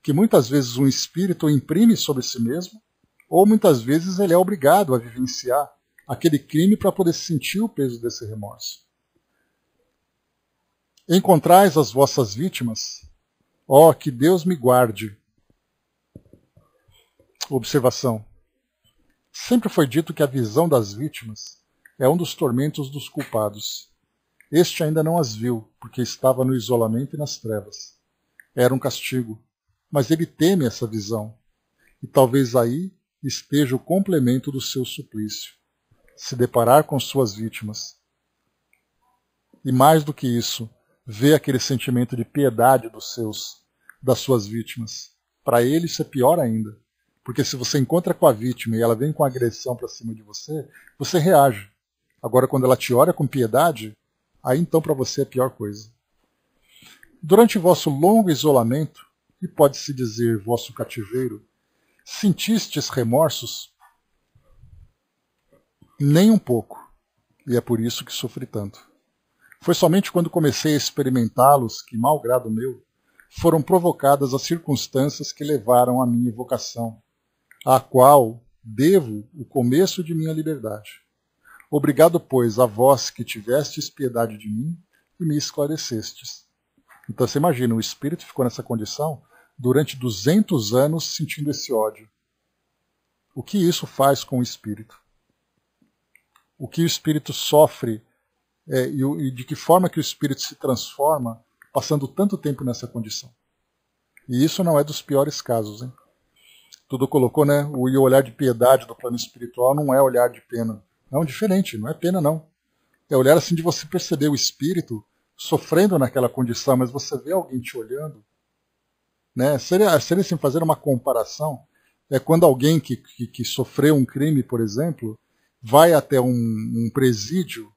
que muitas vezes um espírito imprime sobre si mesmo, ou muitas vezes ele é obrigado a vivenciar aquele crime para poder sentir o peso desse remorso. Encontrais as vossas vítimas Ó, oh, que Deus me guarde. Observação: Sempre foi dito que a visão das vítimas é um dos tormentos dos culpados. Este ainda não as viu, porque estava no isolamento e nas trevas. Era um castigo, mas ele teme essa visão. E talvez aí esteja o complemento do seu suplício se deparar com suas vítimas. E mais do que isso, vê aquele sentimento de piedade dos seus, das suas vítimas. Para ele isso é pior ainda, porque se você encontra com a vítima e ela vem com agressão para cima de você, você reage. Agora quando ela te olha com piedade, aí então para você é pior coisa. Durante vosso longo isolamento, e pode-se dizer vosso cativeiro, sentistes remorsos? Nem um pouco, e é por isso que sofri tanto. Foi somente quando comecei a experimentá-los que, malgrado meu, foram provocadas as circunstâncias que levaram à minha vocação, à qual devo o começo de minha liberdade. Obrigado, pois, a vós que tivestes piedade de mim e me esclarecestes. Então você imagina, o espírito ficou nessa condição durante 200 anos sentindo esse ódio. O que isso faz com o espírito? O que o espírito sofre é, e, e de que forma que o espírito se transforma passando tanto tempo nessa condição. E isso não é dos piores casos, hein? Tudo colocou, né? O olhar de piedade do plano espiritual não é olhar de pena. Não, diferente, não é pena, não. É olhar assim de você perceber o espírito sofrendo naquela condição, mas você vê alguém te olhando. Né? Seria, seria assim, fazer uma comparação. É quando alguém que, que, que sofreu um crime, por exemplo, vai até um, um presídio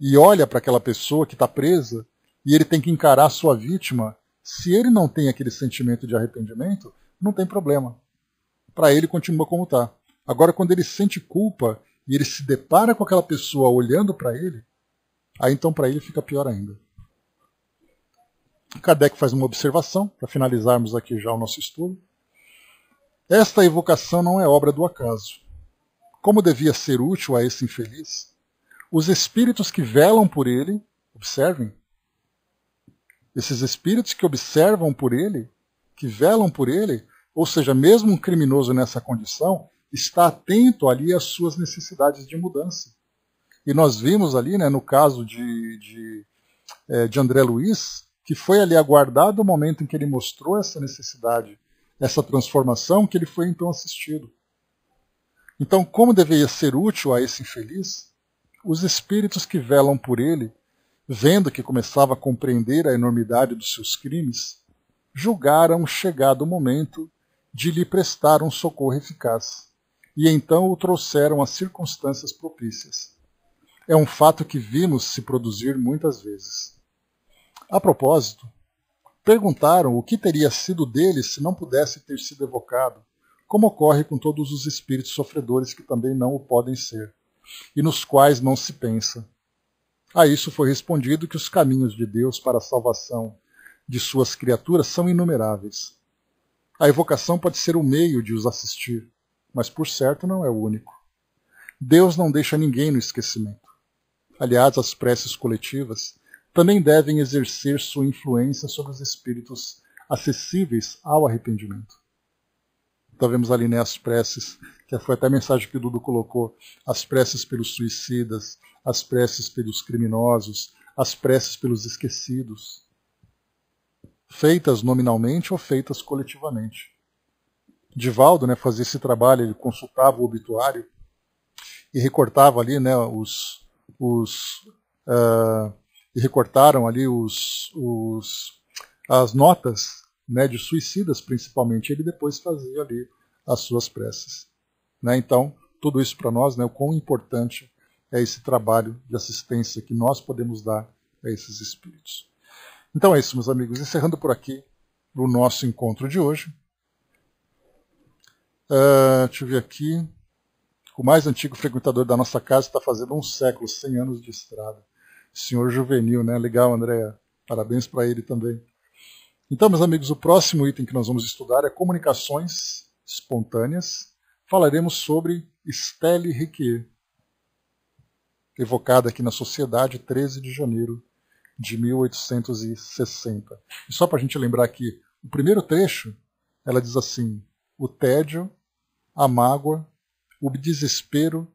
e olha para aquela pessoa que está presa e ele tem que encarar a sua vítima, se ele não tem aquele sentimento de arrependimento, não tem problema. Para ele continua como está. Agora, quando ele sente culpa e ele se depara com aquela pessoa olhando para ele, aí então para ele fica pior ainda. Kardec faz uma observação, para finalizarmos aqui já o nosso estudo. Esta evocação não é obra do acaso. Como devia ser útil a esse infeliz, os espíritos que velam por ele, observem, esses espíritos que observam por ele, que velam por ele, ou seja, mesmo um criminoso nessa condição, está atento ali às suas necessidades de mudança. E nós vimos ali, né, no caso de, de, é, de André Luiz, que foi ali aguardado o momento em que ele mostrou essa necessidade, essa transformação, que ele foi então assistido. Então, como deveria ser útil a esse infeliz os espíritos que velam por ele, vendo que começava a compreender a enormidade dos seus crimes, julgaram chegado o momento de lhe prestar um socorro eficaz, e então o trouxeram às circunstâncias propícias. É um fato que vimos se produzir muitas vezes. A propósito, perguntaram o que teria sido dele se não pudesse ter sido evocado, como ocorre com todos os espíritos sofredores que também não o podem ser e nos quais não se pensa. A isso foi respondido que os caminhos de Deus para a salvação de suas criaturas são inumeráveis. A evocação pode ser o meio de os assistir, mas por certo não é o único. Deus não deixa ninguém no esquecimento. Aliás, as preces coletivas também devem exercer sua influência sobre os espíritos acessíveis ao arrependimento. Então vemos ali né, as preces que foi até a mensagem que o Dudu colocou, as preces pelos suicidas, as preces pelos criminosos, as preces pelos esquecidos, feitas nominalmente ou feitas coletivamente. Divaldo né, fazia esse trabalho, ele consultava o obituário e recortava ali né, os. os uh, e recortaram ali os, os, as notas né, de suicidas, principalmente. Ele depois fazia ali as suas preces. Né? Então, tudo isso para nós, né, o quão importante é esse trabalho de assistência que nós podemos dar a esses espíritos. Então é isso, meus amigos. Encerrando por aqui o nosso encontro de hoje. Uh, deixa eu ver aqui. O mais antigo frequentador da nossa casa está fazendo um século, 100 anos de estrada. Senhor juvenil, né? Legal, Andréa. Parabéns para ele também. Então, meus amigos, o próximo item que nós vamos estudar é comunicações espontâneas falaremos sobre Estelle Riquier, evocada aqui na Sociedade 13 de janeiro de 1860. E só para a gente lembrar aqui, o primeiro trecho, ela diz assim: o tédio, a mágoa, o desespero